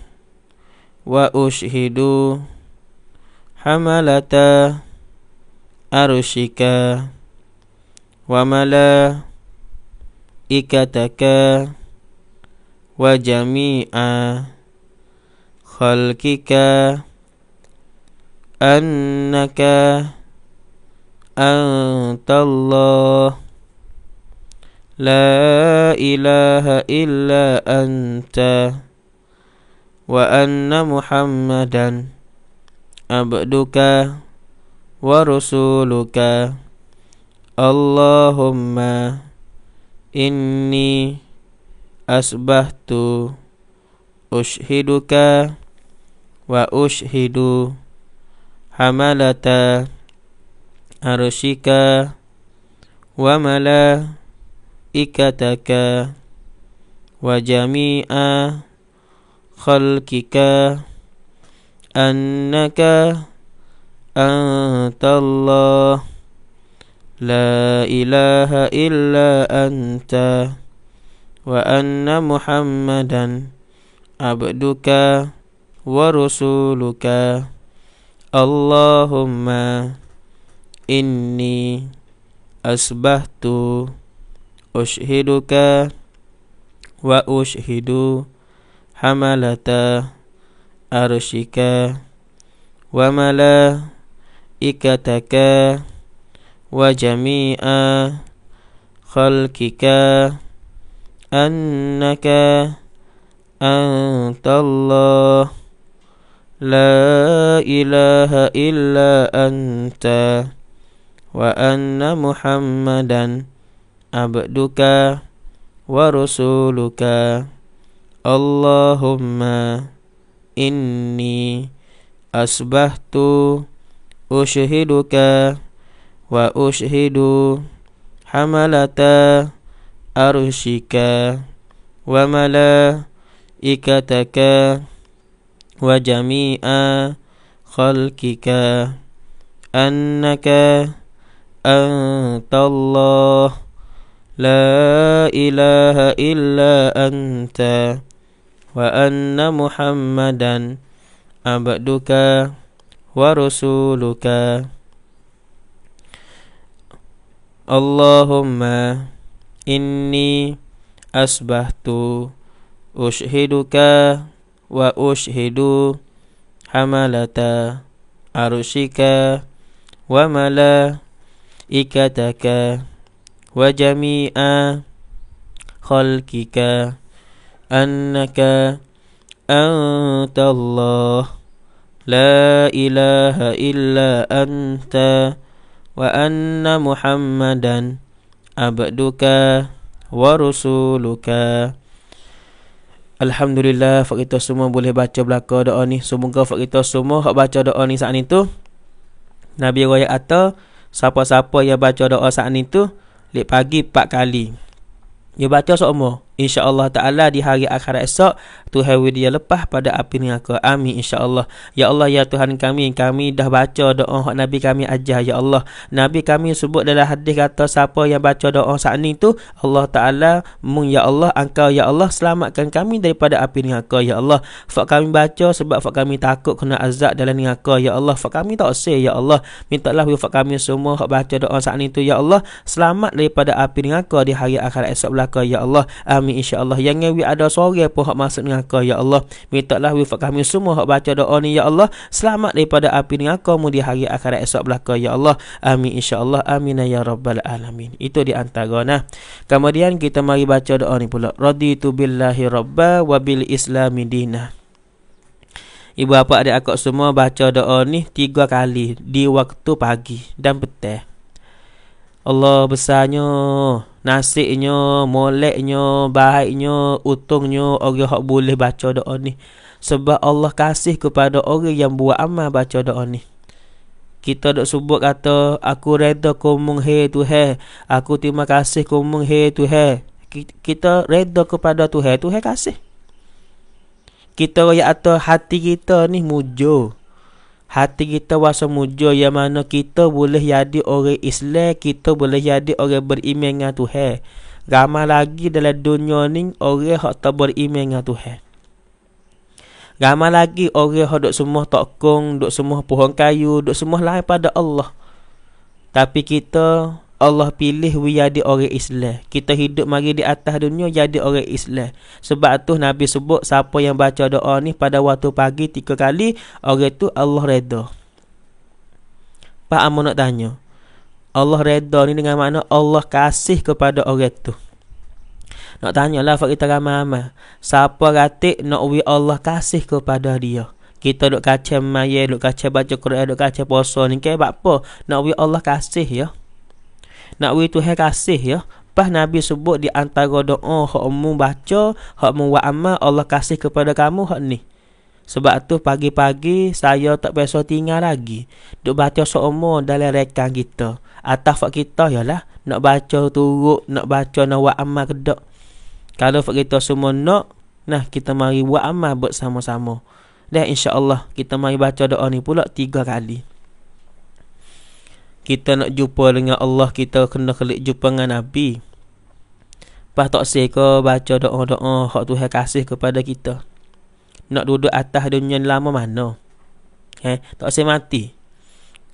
وأشهدوا حملة أرشك وملائكتك وجميع خلقك أنك أنت الله لا إله إلا أنت wa anna muhammadan abduka wa rusuluka Allahumma inni asbahtu ushiduka wa ushidu hamalata arushika, wa mala ikataka wa jami'a خلقك أنك أنت الله لا إله إلا أنت وأن محمدا عبدك ورسولك اللهم إني أسبحت أشهدك وأشهد حملتا أرشكا وملائكتك وجميع خلقك أنك أنت الله لا إله إلا أنت وأن محمدا عبدك ورسولك اللهم إني أصبحت أشهدك وأشهد حملة أرشك وملائكتك وجميع خلقك أنك أنت الله لا إله إلا أنت وأن محمدا عبدك ورسولك اللهم إني أصبحت أشهدك وأشهد حملة عرشك وملائكتك وجميع خلقك أنك أنت الله لا إله إلا أنت وأن محمدا عبدك ورسولك Alhamdulillah Fak kita semua boleh baca belaka doa ni Semoga Fak kita semua Fak baca doa ni saat ni tu Nabi Raya kata Siapa-siapa yang baca doa saat ni tu Lik pagi 4 kali Dia baca semua. so insyaallah taala di hari akhirat esok Tuhan will dia lepas pada api neraka amin insyaallah ya Allah ya Tuhan kami kami dah baca doa hak nabi kami ajar ya Allah nabi kami sebut dalam hadis kata siapa yang baca doa saat ni tu Allah taala mung ya Allah engkau ya Allah selamatkan kami daripada api neraka ya Allah fak kami baca sebab fak kami takut kena azab dalam neraka ya Allah fak kami tak usah ya Allah mintalah fak kami semua hak baca doa saat ni tu ya Allah selamat daripada api neraka di hari akhirat esok belaka ya Allah amin kami insya-Allah. Yang we ada sore pun hak masuk dengan kau ya Allah. Mintalah wifat kami semua hak baca doa ni ya Allah, selamat daripada api dengan kau mu hari akhirat esok belaka ya Allah. Amin insya-Allah. Amin ya rabbal alamin. Itu di antara nah. Kemudian kita mari baca doa ni pula. Raditu billahi rabba wa bil islami dina. Ibu bapa adik akak semua baca doa ni tiga kali di waktu pagi dan petang. Allah besarnya nasiknya, moleknya, baiknya, utungnya orang hak boleh baca doa ni. Sebab Allah kasih kepada orang yang buat amal baca doa ni. Kita dok sebut kata aku redha kumung he tu he. Aku terima kasih kumung he tu he. Kita redha kepada tu he tu he kasih. Kita royak atas hati kita ni mujur hati kita wasa muja yang mana kita boleh jadi orang Islam, kita boleh jadi orang beriman dengan Tuhan. Gama lagi dalam dunia ni orang hak tak beriman dengan Tuhan. Gama lagi orang hak duk semua tokong, duk semua pohon kayu, duk semua lain pada Allah. Tapi kita Allah pilih we jadi orang Islam. Kita hidup mari di atas dunia jadi orang Islam. Sebab tu Nabi sebut siapa yang baca doa ni pada waktu pagi tiga kali, orang tu Allah redha. Pak Amo nak tanya. Allah redha ni dengan makna Allah kasih kepada orang tu. Nak tanya lah Fakir Tarama Siapa ratik nak we Allah kasih kepada dia? Kita duk kacau maya, duk kacau baca Quran, duk kacau puasa ni. Kayak apa? Nak we Allah kasih ya? nak beri Tuhan kasih ya. Pas Nabi sebut di antara doa hak mu baca, hak mu buat amal Allah kasih kepada kamu hak ni. Sebab tu pagi-pagi saya tak biasa tinggal lagi. Duk baca seumur dalam rekan kita. Atas fak kita ialah nak baca turut, nak baca nak buat amal kedok. Kalau fak kita semua nak, nah kita mari buat amal bersama-sama. Dan insya Allah kita mari baca doa ni pula tiga kali kita nak jumpa dengan Allah kita kena kelik jumpa dengan Nabi. Pas tak sih ke baca doa-doa hak Tuhan kasih kepada kita. Nak duduk atas dunia lama mana? Eh, tak sih mati.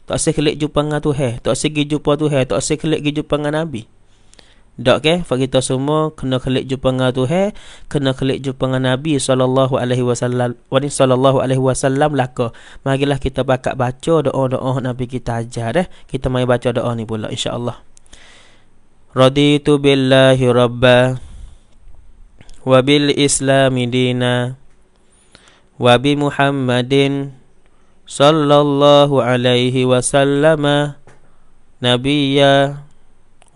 Tak sih kelik jumpa dengan Tuhan, tak sih gi jumpa Tuhan, tak sih kelik gi jumpa dengan Nabi. Dak ke? Okay? kita semua kena klik jumpa dengan Tuhan, kena klik jumpa dengan Nabi sallallahu alaihi wasallam. Wa ni sallallahu alaihi wasallam laka. Marilah kita bakat baca doa-doa Nabi kita ajar eh. Kita mai baca doa ni pula insya-Allah. Raditu billahi rabba wa bil Islam dina wa bi Muhammadin sallallahu alaihi wasallama Nabiya.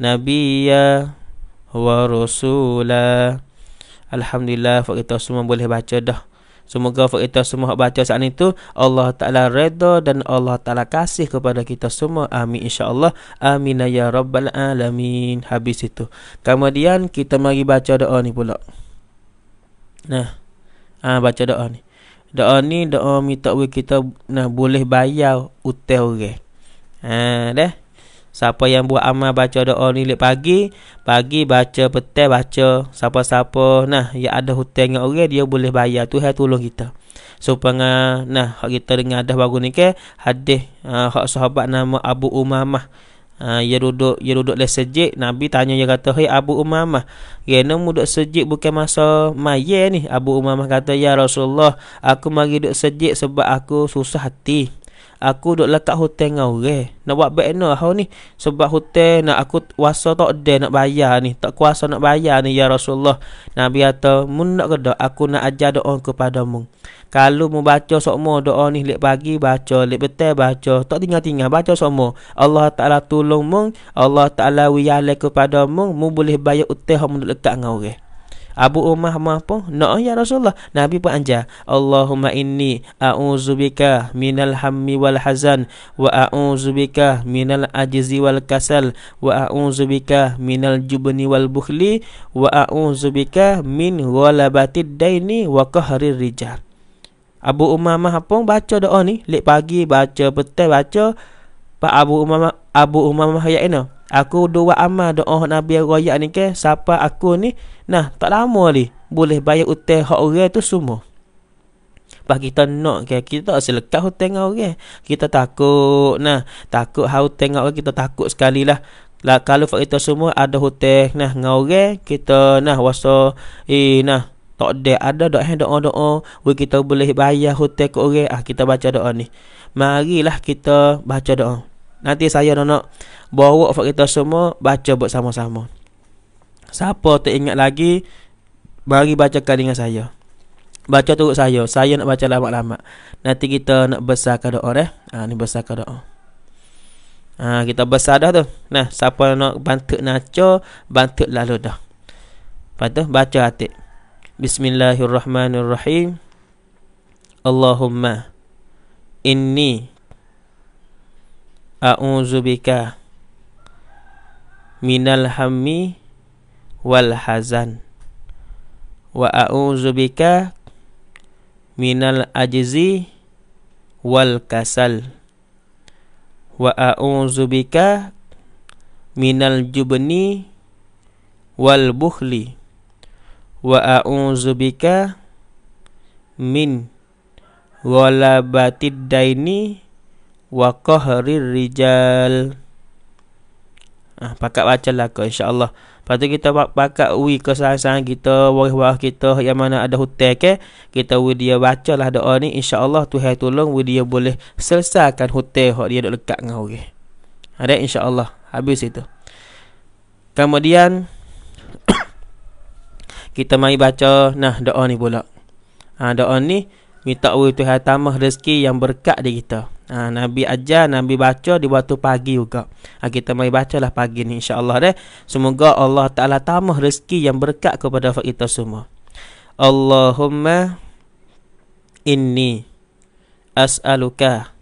نبيا ورسولا alhamdulillah. لله فقط semua boleh baca dah Semoga untuk kita semua yang baca saat itu Allah Ta'ala reda dan Allah Ta'ala kasih kepada kita semua Amin insyaAllah Amin ya Rabbal Alamin Habis itu Kemudian kita mari baca doa ni pula Nah ah ha, Baca doa ni Doa ni doa minta kita nah, boleh bayar utah orang okay. Ah, Haa dah Siapa yang buat amal baca doa ni lepas pagi, pagi baca petai baca siapa-siapa nah yang ada hutang dengan orang dia boleh bayar tu Tuhan tolong kita. Supaya nah hak kita dengar ada baru ni ke hadis uh, hak sahabat nama Abu Umamah Uh, ah, ia duduk ia duduk le sejik nabi tanya dia kata hei abu umamah kena mu duduk sejik bukan masa maye ni abu umamah kata ya rasulullah aku mari duduk sejik sebab aku susah hati aku duk letak hotel dengan orang nak buat bekno hau ni sebab hotel nak aku kuasa tak ada nak bayar ni tak kuasa nak bayar ni ya Rasulullah Nabi kata mun nak kedak aku nak ajar doa kepada mu kalau mu baca semua doa ni lep pagi baca lep betul baca tak tinggal-tinggal baca semua. Allah taala tolong mu Allah taala wiyale kepada mu mu boleh bayar hotel hau mu letak dengan orang Abu Umar mah pun oh, ya Rasulullah Nabi pun anja Allahumma inni a'udzubika minal hammi wal hazan wa a'udzubika minal ajzi wal kasal wa a'udzubika minal jubni wal bukhli wa a'udzubika min ghalabati daini wa qahri rijal Abu Umar mah baca doa ni lek pagi baca petang baca Pak Abu Umama Abu Umama Hayat ini. Aku doa amal doa Nabi Raya ni ke. Siapa aku ni. Nah tak lama ni. Boleh bayar hutang hak orang tu semua. Pak kita nak ke. Kita tak selekat hutang dengan orang. Kita takut. Nah takut hutang dengan orang. Kita takut sekali lah. lah kalau fak kita semua ada hutang nah dengan orang. Kita nah waso Eh nah. Tak ada ada doa eh, doa doa. we kita boleh bayar hutang ke orang. Ah kita baca doa ni. Marilah kita baca doa. Nanti saya nak, nak bawa ofak kita semua baca buat sama-sama. Siapa tak ingat lagi, mari bacakan dengan saya. Baca turut saya. Saya nak baca lama-lama. Nanti kita nak besarkan doa eh. Ha, ni kepada. doa. Ha, ah, kita besar dah tu. Nah, siapa nak bantuk naco, bantu lalu dah. Lepas baca hati. Bismillahirrahmanirrahim. Allahumma inni a'udzubika minal hammi wal hazan wa a'udzubika minal ajzi wal kasal wa a'udzubika minal jubni wal bukhli wa a'udzubika min walabatid daini daini wa qahrir rijal. Ah pakat bacalah kau insya-Allah. Lepas kita pakat ui ke sarang-sarang kita, warah-warah kita yang mana ada hutan ke. Kita ui dia baca lah doa ni. InsyaAllah Tuhan tolong ui dia boleh selesakan hutan yang dia duduk lekat dengan orang. Ada ha, insyaAllah. Habis itu. Kemudian, kita mai baca nah doa ni pula. Ha, doa ni minta ui Tuhan tamah rezeki yang berkat di Kita. Ha, Nabi ajar, Nabi baca di waktu pagi juga. Ha, kita mari baca lah pagi ni insyaAllah deh. Semoga Allah Ta'ala tamah rezeki yang berkat kepada kita semua. Allahumma inni as'aluka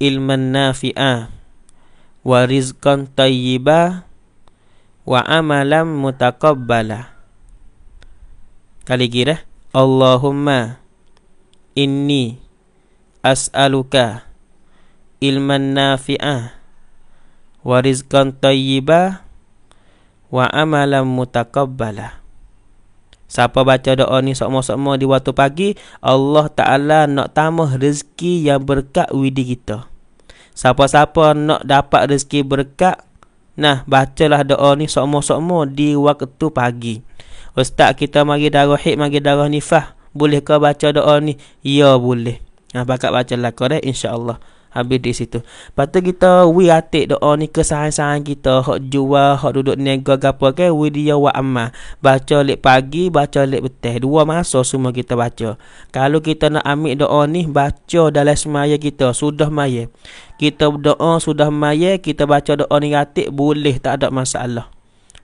ilman nafi'ah wa rizqan tayyibah wa amalan mutakabbala. Kali lagi Allahumma inni as'aluka as'aluka ilman nafi'ah wa rizqan tayyibah wa amalan mutakabbalah. Siapa baca doa ni sokmo-sokmo di waktu pagi, Allah Ta'ala nak tamah rezeki yang berkat widi kita. Siapa-siapa nak dapat rezeki berkat, nah bacalah doa ni sokmo-sokmo di waktu pagi. Ustaz kita mari darah hik, mari darah nifah. Bolehkah baca doa ni? Ya boleh. Nah, bakat baca lah korek insyaAllah. Habis di situ. Lepas kita we atik doa ni ke sahan-sahan kita. Hak jual, hak duduk nego ke apa ke. We dia wa amal. Baca lek pagi, baca lek betah. Dua masa semua kita baca. Kalau kita nak ambil doa ni, baca dalam semaya kita. Sudah maya. Kita doa sudah maya. Kita baca doa ni atik. Boleh tak ada masalah.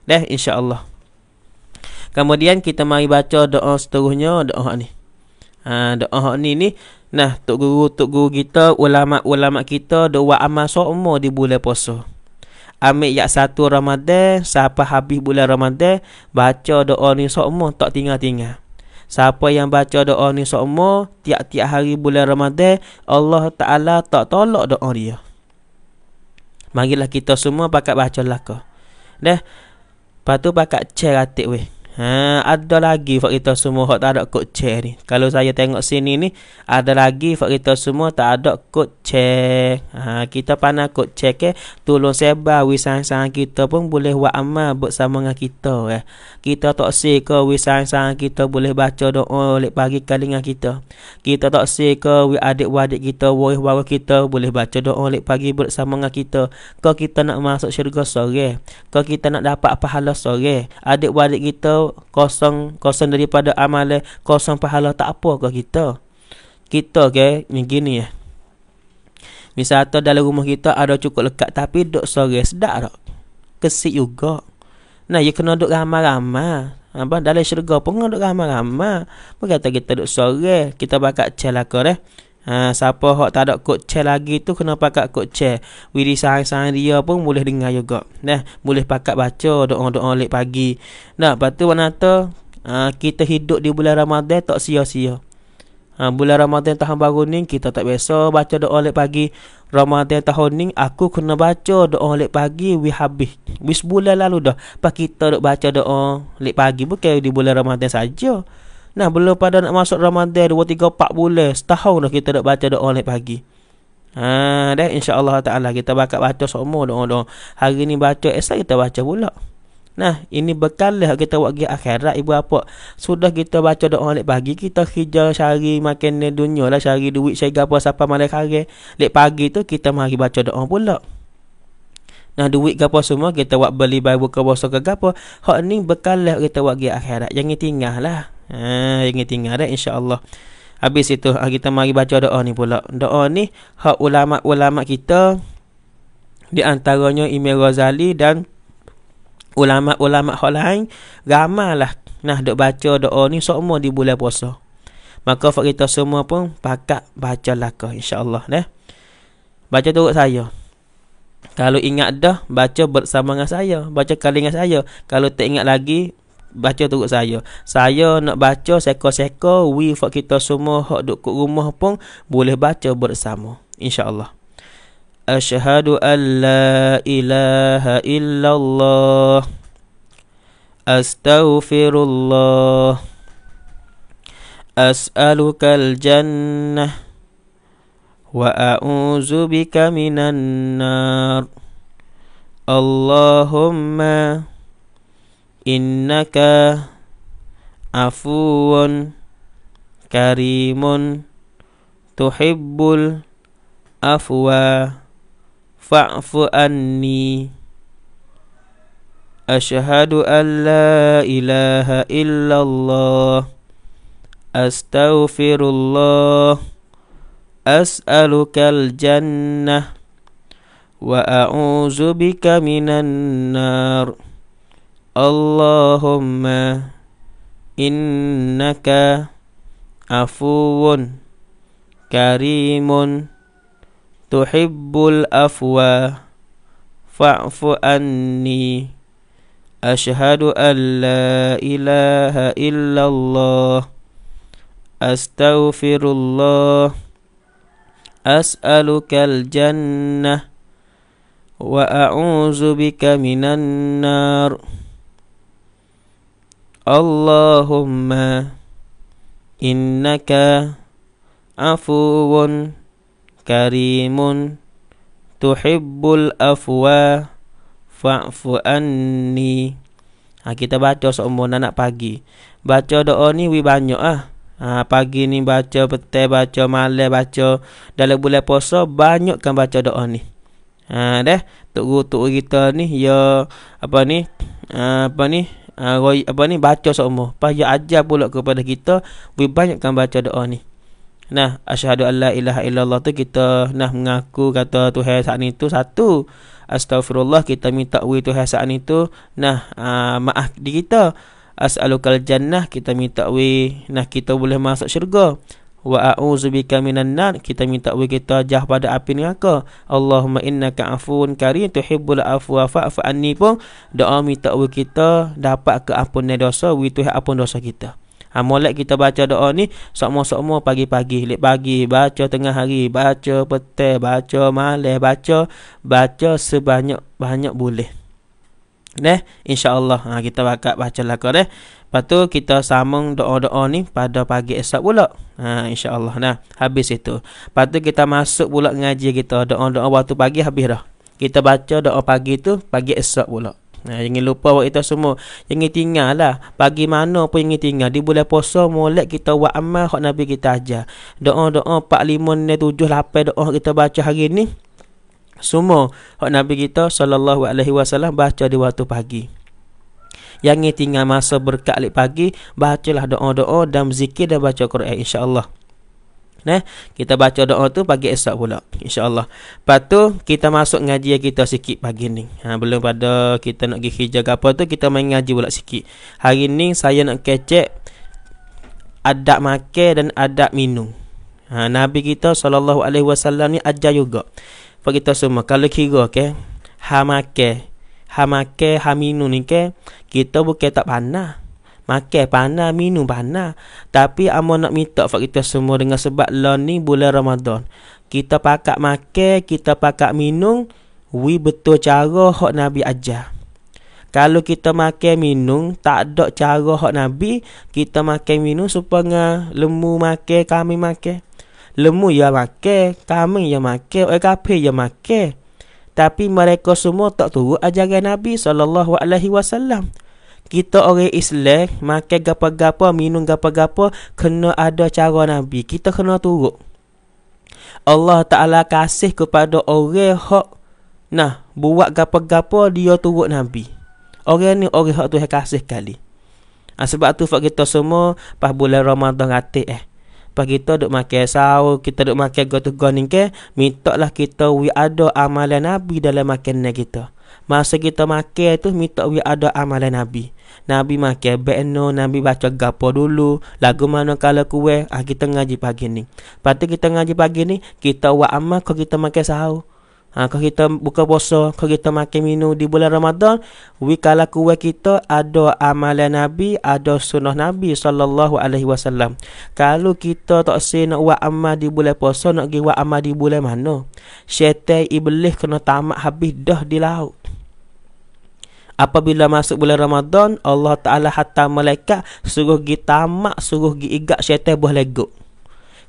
Dah insya Allah. Kemudian kita mari baca doa seterusnya. Doa ni ha, ah, doa oh, ni ni nah tok guru tok guru kita ulama-ulama kita doa amal semua di bulan puasa ambil yak satu Ramadan siapa habis bulan Ramadan baca doa ni semua tak tinggal-tinggal Siapa yang baca doa ni semua tiap-tiap hari bulan Ramadan, Allah Taala tak tolak doa dia. Marilah kita semua pakat baca lah ke. Dah. Lepas tu pakat cek atik weh. Ha, ada lagi fakta semua hak tak ada kod cek ni. Kalau saya tengok sini ni, ada lagi fakta semua tak ada kod cek. Ha, kita panah kod cek eh. Tolong sebar wisang-sang kita pun boleh buat amal bersama dengan kita eh. Kita tak ke wisang-sang kita boleh baca doa oleh pagi kali dengan kita. Kita tak ke wi adik-adik kita, warih wara kita boleh baca doa oleh pagi bersama dengan kita. Kau kita nak masuk syurga sore, Kau kita nak dapat pahala sore, adik-adik kita kosong kosong daripada amalan kosong pahala tak apa ke kita kita ke okay, gini ya misal tu dalam rumah kita ada cukup lekat tapi dok sore sedap tak kesik juga nah ya kena duk ramai-ramai apa dalam syurga pun kena duk ramai-ramai kata kita dok sore kita bakat celaka eh Ha, siapa hok tak ada kod chat lagi tu kena pakai kod chat. Widi sahang-sahang dia pun boleh dengar juga. Nah, boleh pakai baca doa-doa lek pagi. Nah, patu wanata ha, kita hidup di bulan Ramadan tak sia-sia. Ha, bulan Ramadan tahun baru ni kita tak biasa baca doa lek pagi. Ramadan tahun ni aku kena baca doa lek pagi wi habis. Wis bulan lalu dah. Pak kita dok baca doa lek pagi bukan di bulan Ramadan saja. Nah, belum pada nak masuk Ramadan 2 3 4 bulan, setahun dah kita dah baca doa lepas pagi. Ha, dah insya-Allah Taala kita bakal baca semua doa-doa. Hari ni baca, esok kita baca pula. Nah, ini bekal lah kita buat gig akhirat ibu apa. Sudah kita baca doa lek pagi, kita hijau cari makin ni dunia lah, cari duit cari apa siapa malam kare. Lek pagi tu kita mari baca doa pula. Nah, duit gapo semua kita buat beli bayar buka puasa ke gapo. Hak ni bekal lah kita buat gig akhirat. Jangan tinggal lah. Ha, ah, jangan tinggal dah insya-Allah. Habis itu ah, kita mari baca doa ni pula. Doa ni hak ulama-ulama kita di antaranya Imam Razali dan ulama-ulama hak lain ramalah nah dok baca doa ni semua di bulan puasa. Maka fak kita semua pun pakat baca lakah insya-Allah nah. Baca turut saya. Kalau ingat dah baca bersama dengan saya, baca kali dengan saya. Kalau tak ingat lagi baca turut saya. Saya nak baca seko-seko we for kita semua hak duk kat rumah pun boleh baca bersama. Insya-Allah. Asyhadu alla la ilaha illallah. Astaghfirullah. as'aluka aljannah wa a'udzu bika minan nar. Allahumma innaka afuun karimun tuhibbul afwa fa'fu anni ashhadu an la ilaha illallah astaghfirullah as'aluka al-jannah wa a'udzu bika minan nar اللهم إنك عفو كريم تحب الافوى فاعف عني أشهد أن لا إله إلا الله أستغفر الله أسألك الجنة وأعوذ بك من النار Allahumma انك عفو كريم تحب العفو فاعف عني ha, kita baca seumur anak pagi baca doa ni wi banyak ah ha, pagi ni baca pete baca malam baca dalam bulan puasa kan baca doa ni ha deh tok guru kita ni ya apa ni ha, apa ni uh, apa ni baca semua. Pas dia ajar pula kepada kita, we banyakkan baca doa ni. Nah, asyhadu alla ilaha illallah tu kita nah mengaku kata Tuhan saat ni tu satu. Astagfirullah kita minta wui Tuhan saat ni tu nah uh, maaf di kita. As'alukal jannah kita minta wui nah kita boleh masuk syurga wa a'udzubika minan nar kita minta ampun kita jah pada api neraka Allahumma innaka afun karim tuhibbul afwa fa'fu anni pun doa minta ampun kita dapat keampunan dosa wi tuhi ampun dosa kita Ha, mulai kita baca doa ni Sama-sama pagi-pagi Lep pagi Baca tengah hari Baca petai Baca malam Baca Baca sebanyak Banyak boleh Neh, insyaAllah ha, kita bakal baca lagu deh. patu kita sambung doa-doa ni pada pagi esok pula. Ha, InsyaAllah nah, habis itu. patu kita masuk pula ngaji kita. Doa-doa waktu pagi habis dah. Kita baca doa pagi tu pagi esok pula. Nah, ha, jangan lupa waktu itu semua. Jangan tinggal lah. Pagi mana pun jangan tinggal. Di bulan puasa mulai kita buat amal yang Nabi kita aja. Doa-doa pak 5, 6, 7, 8 doa kita baca hari ni. Semua hak Nabi kita sallallahu alaihi wasallam baca di waktu pagi. Yang ni tinggal masa berkat lek pagi, bacalah doa-doa dan zikir dan baca Quran insya-Allah. Nah, kita baca doa tu pagi esok pula insya-Allah. Patu, kita masuk ngaji kita sikit pagi ni. Ha, belum pada kita nak pergi hijau apa tu kita main ngaji pula sikit. Hari ni saya nak kecek adab makan dan adab minum. Ha, Nabi kita sallallahu alaihi wasallam ni ajar juga for kita semua kalau kira ke ha make ha make ha minum ni ke kita bukan tak panah Makan panah, minum panah. Tapi amo nak minta fak kita semua dengan sebab learning bulan Ramadan. Kita pakak makan, kita pakak minum, we betul cara hak Nabi ajar. Kalau kita makan minum, tak ada cara hak Nabi, kita makan minum supaya lemu makan, kami makan lemu ya makan, kambing ya makan, orang ya yang Tapi mereka semua tak turut ajaran Nabi sallallahu alaihi wasallam. Kita orang Islam makan gapa-gapa, minum gapa-gapa kena ada cara Nabi. Kita kena turut. Allah Taala kasih kepada orang hak nah buat gapa-gapa dia turut Nabi. Orang ni orang hak tu kasih kali. Ha, ah, sebab tu fak kita semua pas bulan Ramadan ratik eh. Lepas kita duk makan sahur, kita duk makan gotu goning ke, mintaklah kita we ada amalan Nabi dalam makanan kita. Masa kita makan tu minta we ada amalan Nabi. Nabi makan beno, Nabi baca gapo dulu, lagu mana kalau kuwe, ah kita ngaji pagi ni. Lepas kita ngaji pagi ni, kita wa amak kalau kita makan sahur ha, kalau kita buka puasa, kalau kita makan minum di bulan Ramadan, we kalau kuat kita ada amalan Nabi, ada sunnah Nabi sallallahu alaihi wasallam. Kalau kita tak sin nak buat amal di bulan puasa, nak gi buat amal di bulan mana? Syaitan iblis kena tamak habis dah di laut. Apabila masuk bulan Ramadan, Allah Taala hatta malaikat suruh gi tamak, suruh gi igak syaitan boleh lego.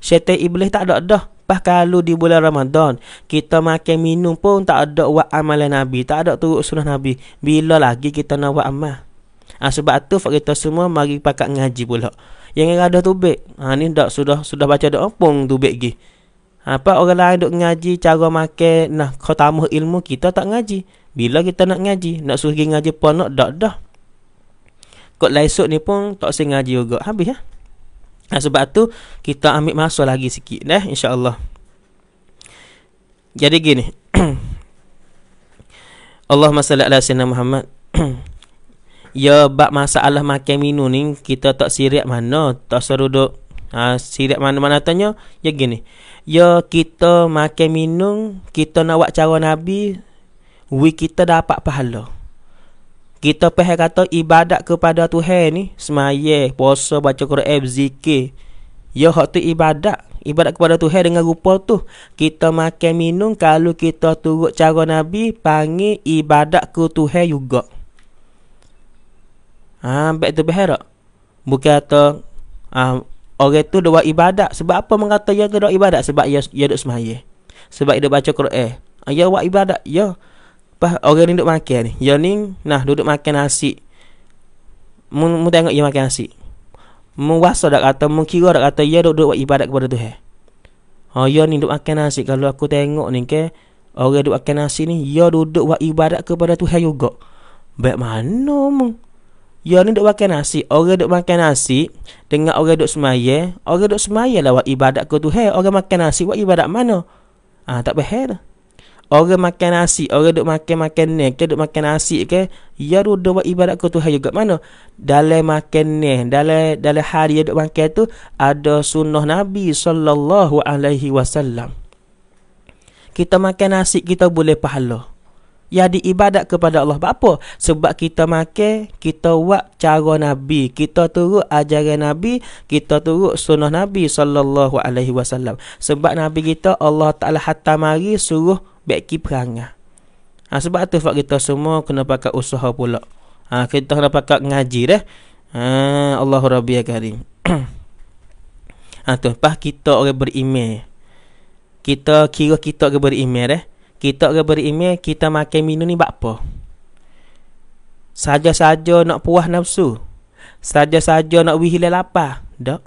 Syaitan iblis tak ada dah lepas kalau di bulan Ramadan kita makan minum pun tak ada buat amalan Nabi, tak ada turut sunnah Nabi. Bila lagi kita nak buat amal? Ha, sebab tu kita semua mari pakat ngaji pula. Yang yang ada tu baik. Ha, ni dah, sudah sudah baca doa pun tu baik gi. Ha, apa orang lain duk ngaji cara makan nah khatamah ilmu kita tak ngaji. Bila kita nak ngaji, nak suruh ngaji pun nak dak dah. Kot lain ni pun tak sengaja juga. Habis ya. Ha? Nah, sebab tu kita ambil masa lagi sikit dah eh, insya-Allah. Jadi gini. Allahumma salli ala sayyidina Muhammad. ya bab masalah makan minum ni kita tak siriat mana, tak seruduk. Ha, siriat mana-mana tanya, ya gini. Ya kita makan minum, kita nak buat cara Nabi, we kita dapat pahala. Kita pernah kata ibadat kepada Tuhan ni Semaya, puasa, baca Quran, zikir Ya, hak tu ibadat Ibadat kepada Tuhan dengan rupa tu Kita makan minum Kalau kita turut cara Nabi Panggil ibadat ke Tuhan juga Ambil ha, tu berharap Bukan kata ha, Orang tu dia buat ibadat Sebab apa mengatakan dia buat ibadat Sebab dia, dia duduk semaya Sebab dia baca Quran Ya buat ibadat Ya Pas orang ni duduk makan ni Yang ni Nah duduk makan nasi mu, tengok dia makan nasi Mu wasa dah kata Mu kira dah kata Dia ya, duduk buat ibadat kepada Tuhan Ha oh, yang ni duduk makan nasi Kalau aku tengok ni ke Orang duduk makan nasi ni Dia ya duduk buat ibadat kepada Tuhan juga Baik mana mu Ya ni duduk makan nasi Orang duduk makan nasi Dengan orang duduk semaya Orang duduk semaya lah Buat ibadat ke Tuhan Orang makan nasi Buat ibadat mana Ah Tak berhal lah Orang makan nasi, orang duk makan makan ni, ke duk makan nasi ke, ya duk doa ibadat ke Tuhan juga. Mana? Dalam makan ni, dalam dalam hari duk makan tu ada sunnah Nabi sallallahu alaihi wasallam. Kita makan nasi kita boleh pahala. Ya diibadat kepada Allah. Apa? Sebab kita makan, kita buat cara Nabi, kita turut ajaran Nabi, kita turut sunnah Nabi sallallahu alaihi wasallam. Sebab Nabi kita Allah Taala hatta mari suruh back key perang Ha, sebab tu sebab kita semua kena pakai usaha pula. Ha, kita kena pakai ngaji dah. Ha, Allah Rabbi ya Karim. ha, kita orang berimeh. Kita kira kita orang berimeh dah. Kita orang berimeh, kita makan minum ni buat apa? Saja-saja nak puas nafsu. Saja-saja nak wihilai lapar. Tak.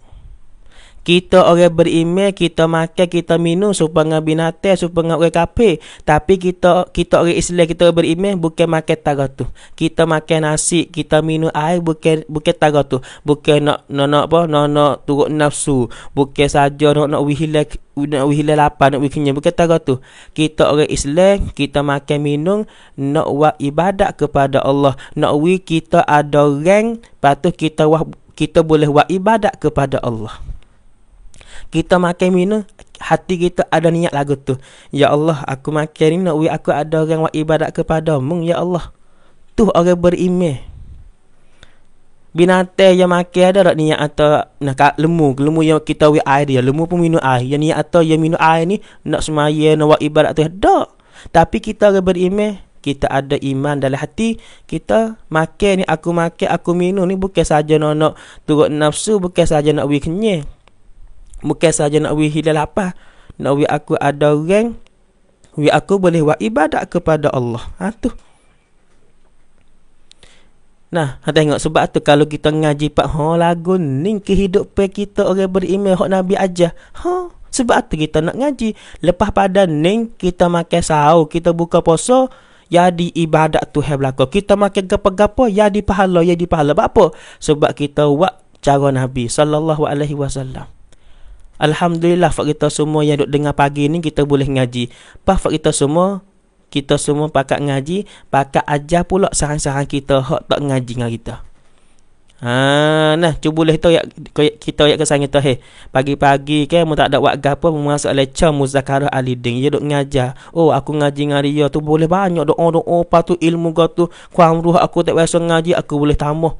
Kita orang berime, kita makan, kita minum supaya ngah binatang, supaya ngah orang kafir. Tapi kita kita orang Islam kita berime bukan makan tarah tu. Kita makan nasi, kita minum air bukan bukan tarah tu. Bukan nak nak, nak apa? Nak nak turut nafsu. Bukan saja nak nak wihilak nak wihilak lapar, nak wihilak bukan tarah tu. Kita orang Islam, kita makan minum nak buat ibadat kepada Allah. Nak wih kita ada rang, patuh kita kita boleh buat ibadat kepada Allah kita makan minum, hati kita ada niat lagu tu ya Allah aku makan ni nak aku ada orang buat ibadat kepadamu ya Allah tu orang beriman binatang yang makan ada tak niat atau nak lemu lemu yang kita wi air dia lemu pun minum air yang niat atau yang minum air ni nak semaya nak buat ibadat tu dak tapi kita orang beriman kita ada iman dalam hati kita makan ni aku makan aku minum ni bukan saja nak nak turut nafsu bukan saja nak wi kenyang Bukan saja nak wih hilal apa. Nak wih aku ada orang. Wih aku boleh buat ibadat kepada Allah. Ha, tu. Nah, ha, tengok sebab tu kalau kita ngaji pak ha lagu ni kehidupan kita orang beriman hok nabi aja. Ha, sebab tu kita nak ngaji. Lepas pada ni kita makan sahur, kita buka puasa, jadi ibadat tu hal belaka. Kita makan gapo-gapo di pahala, jadi pahala. Apa? Sebab kita buat cara nabi sallallahu alaihi wasallam. Alhamdulillah Fak kita semua yang duduk dengar pagi ni Kita boleh ngaji Pah Fak kita semua Kita semua pakat ngaji Pakat ajar pula sarang-sarang kita Hak tak ngaji dengan kita Ha, nah, cuba boleh tahu ya, kita ya kesan kita hey, pagi-pagi ke mu tak ada buat gapo masuk oleh cha muzakara alidin ya dok ngaja. Oh, aku ngaji dengan dia tu boleh banyak doa doa apa tu ilmu gua tu. Kuam ruh aku tak biasa ngaji, aku boleh tambah.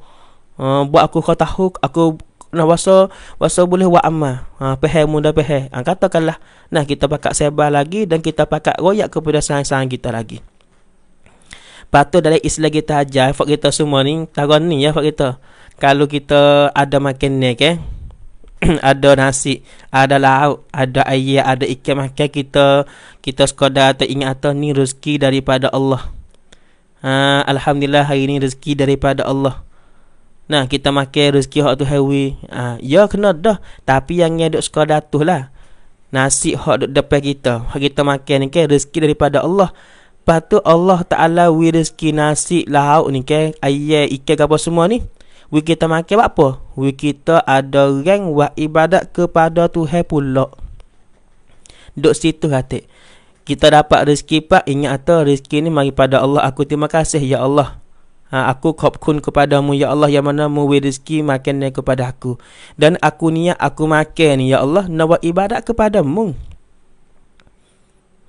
Uh, buat aku kau tahu aku nah waso waso boleh wa amal ha pehe muda pehe ha, katakanlah nah kita pakak sebar lagi dan kita pakak royak kepada sang-sang kita lagi patu dari Islam kita aja. fak kita semua ni tahun ni ya fak kita kalau kita ada makan ni okay? ada nasi ada lauk ada air ada ikan makan kita kita sekadar atau ingat atau ni rezeki daripada Allah ha, alhamdulillah hari ni rezeki daripada Allah Nah kita makan rezeki hak tu hawi. Ha, ah, ya kena dah. Tapi yang dia duk suka datuh lah. Nasi hak duk depan kita. Hak kita makan ni kan rezeki daripada Allah. Lepas Allah Ta'ala wi rezeki nasi lauk ni kan. Ayat ikan ke apa semua ni. Wi kita makan buat apa? Wi kita ada orang buat ibadat kepada Tuhan pula. Duk situ hati. Lah, kita dapat rezeki pak ingat atau rezeki ni bagi pada Allah aku terima kasih ya Allah. Ha, aku khabkun kepadamu ya Allah yang mana mu rezeki makannya kepada aku dan aku niat aku makan ya Allah nawa ibadat kepadamu.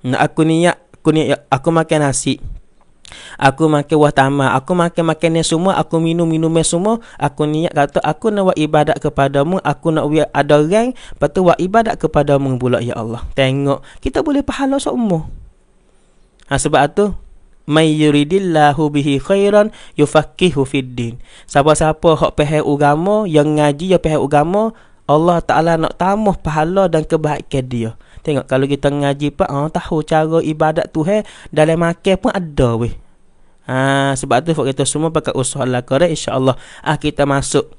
Nah, aku niat aku niat ya, aku makan nasi. Aku makan buah tamar, aku makan makannya semua, aku minum minumnya semua, aku niat kata aku nak buat ibadat kepadamu, aku nak buat ada orang, lepas tu buat ibadat kepadamu pula ya Allah. Tengok, kita boleh pahala semua. Ha, sebab tu may yuridillahu bihi khairan yufaqihu fiddin. Siapa-siapa hok pehe agama, yang ngaji yang pehe agama, Allah Taala nak tambah pahala dan kebaikan dia. Tengok kalau kita ngaji pak, ah tahu cara ibadat tu he, dalam makan pun ada we. Ha, sebab tu fok kita semua pakai usaha Allah korek insyaAllah ah, Kita masuk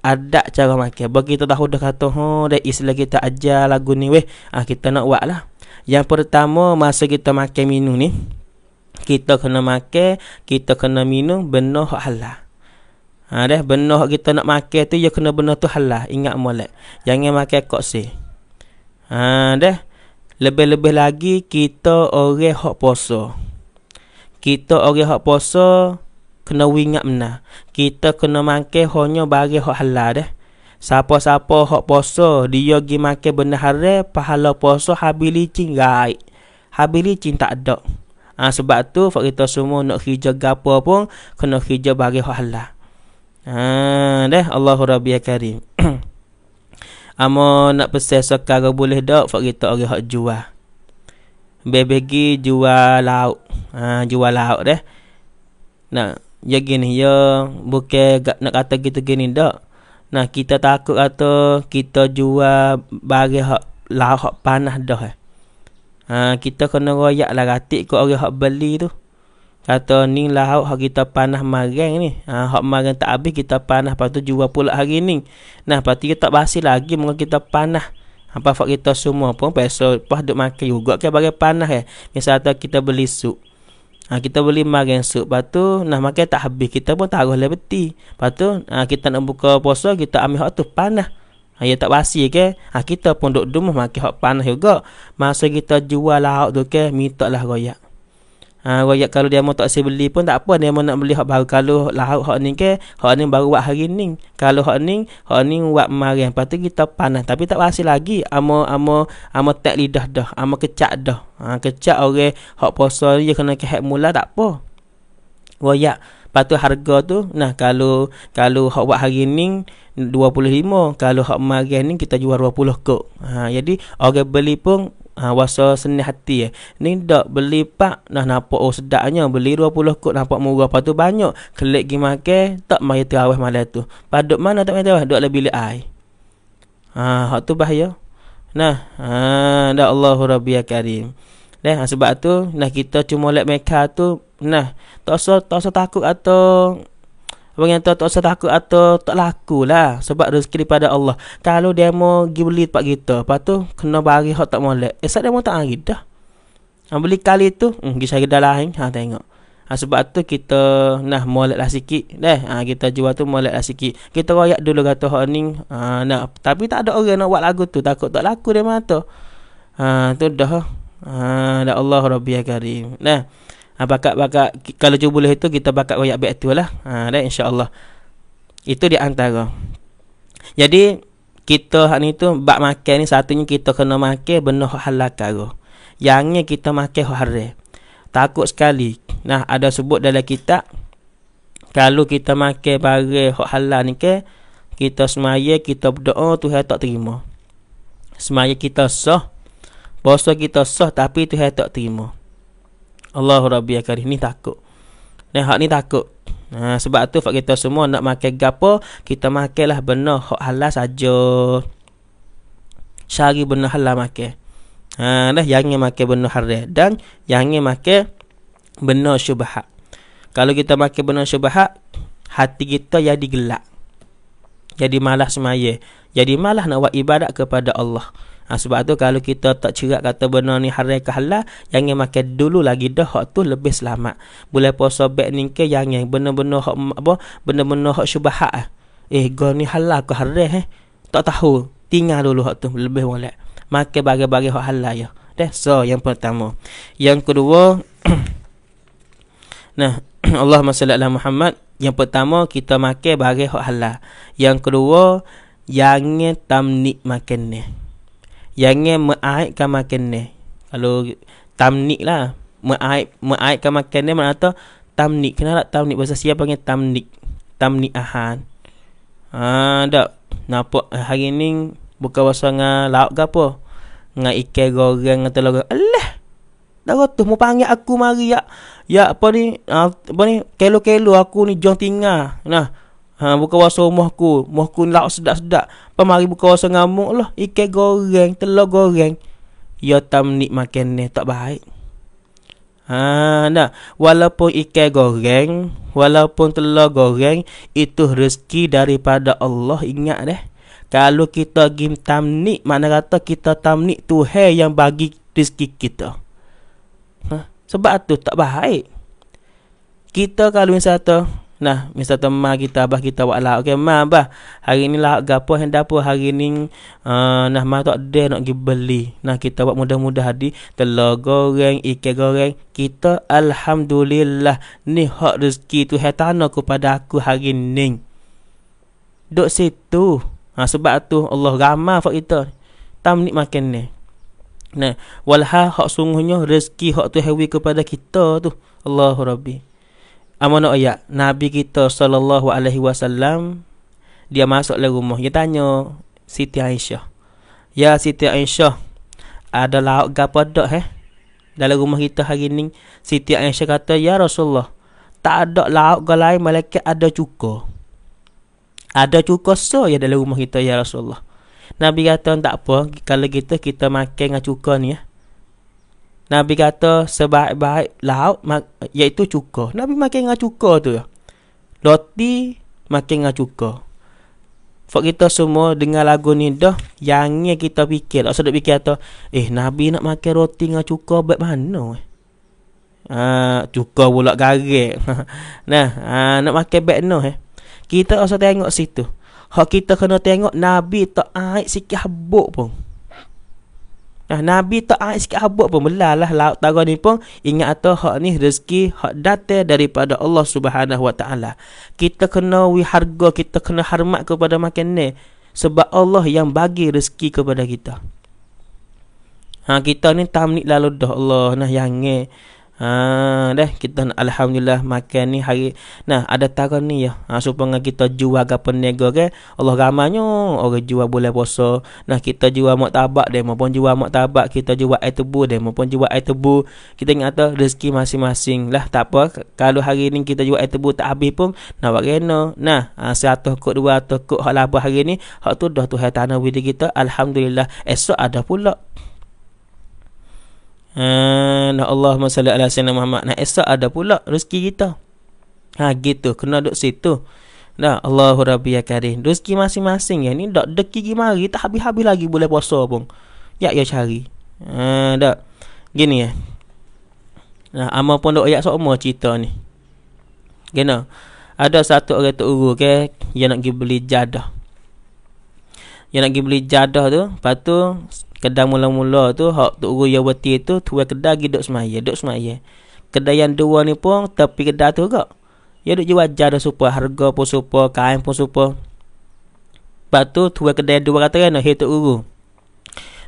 ada cara makan Bagi kita tahu dah udah kata ha, Dari Islam kita ajar lagu ni we ah, Kita nak buat lah Yang pertama Masa kita makan minum ni kita kena makan, kita kena minum benda hak halal. Ha deh benda hak kita nak makan tu ya kena benda tu halal, ingat molek. Jangan makan koksi. Ha deh lebih-lebih lagi kita orang hak puasa. Kita orang hak puasa kena ingat mena. Kita kena makan hanya bagi hak halal deh. Siapa-siapa hak puasa dia gi makan benda haram, pahala puasa habis licin gaib. Habis licin tak ada. Ha, sebab tu kita semua nak hijau gapo pun kena hijau bagi Allah. Ha deh Allahu Rabbi Karim. Amo nak pesan sekarang boleh dak fak kita orang hak jual. Bebegi jual lauk. Ha, jual lauk deh. Nah, ya gini ya bukan nak kata kita gini dak. Nah, kita takut atau kita jual bagi hak lauk panah dah. Eh ha, kita kena royak lah ratik kot orang hak beli tu. Kata ni lah, hak kita panah marang ni. Ha, hak marang tak habis kita panah lepas tu jual pula hari ni. Nah, lepas tu tak basi lagi muka kita panah. Apa ha, fak kita semua pun peso pas duk makan juga kan bagi panah ya. Eh. Misalnya kita beli sup. Ha, kita beli marang sup. Lepas tu nah makan tak habis kita pun taruh lebeti. Lepas tu ha, kita nak buka puasa kita ambil hak tu panah. Ya tak basi ke? Ha, kita pun duduk rumah makan hak panas juga. Masa kita jual lauk tu ke, minta lah royak. Ha, royak kalau dia mau tak si beli pun tak apa. Dia mau nak beli hot baru. Kalau lauk hak ni ke, Hak ni baru buat hari ni. Kalau hak ni, hak ni buat marah. Lepas tu kita panas. Tapi tak basi lagi. Amo amo amo tak lidah dah. Amo kecak dah. Ha, kecak orang hot posor ni je kena kehat mula tak apa. Royak. Royak. Lepas tu harga tu nah kalau kalau hok buat hari ni 25, kalau hok marah ni kita jual 20 kok. Ha jadi orang beli pun ha, wasa seni hati eh. Ni dak beli pak nah nampak oh sedaknya beli 20 kok nampak murah tu banyak. Klik gi makan tak mai terawih malam tu. Paduk mana tak mai terawih dak lebih le ai. Ha hok tu bahaya. Nah, ha dak Allahu Rabbiyal Karim. Nah, ha, sebab tu nah kita cuma let mereka tu nah tak usah tak usah takut atau apa yang tu tak usah takut atau tak laku lah sebab rezeki daripada Allah. Kalau dia mau pergi beli tempat kita, lepas tu kena bagi hak tak molek. Esok eh, dia mau tak lagi dah. ambil ha, beli kali tu, hmm, pergi cari dah lain. Ha, tengok. Ha, sebab tu kita nah molek lah sikit. Deh, ha, kita jual tu molek lah sikit. Kita royak dulu kata hak ni. Ha, nah. Tapi tak ada orang nak buat lagu tu. Takut tak laku dia mata. Ha, tu dah. Ha, Allah Rabbi Karim. Nah. Ha, ah, bakat kalau cuba boleh itu kita bakat royak bet tu lah. Ha, dah insya-Allah. Itu di antara. Jadi kita hak ni tu bak makan ni satunya kita kena makan benar halal karo. Yang ni kita makan haram. Takut sekali. Nah, ada sebut dalam kitab kalau kita makan barang hak halal ni ke kita semaya kita berdoa Tuhan tak terima. Semaya kita sah Puasa kita sah tapi Tuhan tak terima. Allahu Rabbi ya Karim. Ni takut. Ni hak ni takut. Ha, sebab tu fak kita semua nak makan gapo, kita makanlah benar hak halal saja. Syari benar halal makan. Ha, dah yang makan benar haram dan yang makan benar syubhat. Kalau kita makan benar syubhat, hati kita jadi gelak. Jadi malas semaya. Jadi malas nak buat ibadat kepada Allah ha, sebab tu kalau kita tak cerak kata benda ni haram ke halal jangan makan dulu lagi dah hak tu lebih selamat boleh puasa bek ni ke jangan benar-benar hak apa benar-benar hak syubhat ah eh gol ni halal ke haram eh tak tahu tinggal dulu hak tu lebih boleh makan bagi-bagi hak halal ya deh so yang pertama yang kedua nah Allah salli ala Muhammad yang pertama kita makan bagi hak halal yang kedua jangan tamnik makan ni yang meaibkan makan ni kalau tamnik lah meaib meaibkan makan ni mana tahu tamnik kenal tak tamnik bahasa siapa panggil tamnik tamnik ahan ha dak nampak hari ni buka bahasa dengan lauk ke apa dengan ikan goreng dengan telur goreng alah dah rotuh mau panggil aku mari ya ya apa ni ha, apa ni kelo-kelo aku ni jom tinggal nah Ha, buka wasa rumah ku. Rumah ku lauk sedap-sedap. Pemari buka wasa ngamuk lah. Ikan goreng, telur goreng. Ya tak menik makan ni. Tak baik. Ha, nah. Walaupun ikan goreng, walaupun telur goreng, itu rezeki daripada Allah. Ingat deh. Kalau kita pergi tamnik, mana kata kita tamnik Tuhan yang bagi rezeki kita. Ha? Sebab tu tak baik. Kita kalau misalnya Nah, misal tema kita, abah kita buat lah. Okey, ma abah. Hari ni lah, gapo yang dapur. Hari ni, uh, nah ma tak ada nak pergi beli. Nah, kita buat mudah-mudah hadi. Telur goreng, ikan goreng. Kita, Alhamdulillah. Ni hak rezeki tu. Hei tanah kepada aku hari ni. dok situ. Ha, sebab tu, Allah ramah buat kita. Tam ni makan ni. Nah, walha hak sungguhnya rezeki hak tu hewi kepada kita tu. Allahu Rabbi amanah ayat Nabi kita sallallahu alaihi wasallam dia masuk ke rumah dia tanya Siti Aisyah ya Siti Aisyah ada lauk gapo dok heh dalam rumah kita hari ini, Siti Aisyah kata ya Rasulullah tak ada lauk ke lain malaikat ada cuko, ada cuko so ya dalam rumah kita ya Rasulullah Nabi kata tak apa kalau kita kita makan dengan cukup ni ya. Nabi kata sebaik-baik lauk, iaitu cuka. Nabi makin dengan cuka tu. Roti makin dengan cuka. Sebab kita semua dengar lagu ni dah yang kita fikir. Tak sedap fikir kata, eh Nabi nak makan roti dengan cuka baik mana? Ah, Ha, cuka pula garek. nah, ha, nak makan baik mana? Eh? Kita rasa tengok situ. Kalau kita kena tengok Nabi tak aik sikit habuk pun. Nah, Nabi tak ada sikit habuk pun belah lah laut tara ni pun ingat atau hak ni rezeki hak datang daripada Allah Subhanahu Wa Taala. Kita kena wi harga, kita kena hormat kepada makan ni sebab Allah yang bagi rezeki kepada kita. Ha kita ni tamnik lalu dah Allah nah yang ni. Ha dah kita alhamdulillah makan ni hari nah ada tarun ni ya. Ha supaya kita jual ke peniaga ke Allah ramanya orang jual boleh puasa. Nah kita jual mak tabak demo pun jual mak tabak, kita jual air tebu demo pun jual air tebu. Kita ingat rezeki masing-masing lah tak apa. Kalau hari ni kita jual air tebu tak habis pun nak buat rena. Nah, ha, 100 kok 200 kok hak labah hari ni, hak tu dah tu hai tanah kita. Alhamdulillah esok ada pula. Dan uh, Allah masalah ala sayyidina Muhammad. Nah, esok ada pula rezeki kita. Ha, gitu. Kena duduk situ. Nah Allahu Rabbi ya Karim. Rezeki masing-masing ya. Ni dak deki mari, tak habis-habis lagi boleh puasa pun. Ya ya cari. Ha, dak. Gini ya. Nah, ama pun dak ayat sokmo cerita ni. Gena. Ada satu orang tu uru ke, dia nak pergi beli jadah. Dia nak pergi beli jadah tu, lepas tu Kedai mula-mula tu hak tok guru Yawati tu tuai kedai gi dok semaya, dok semaya. Kedai yang dua ni pun tapi kedai tu gak. Ya dok jual jar dah super, harga pun super, kain pun super. patu tuai kedai dua kata kan he tok guru.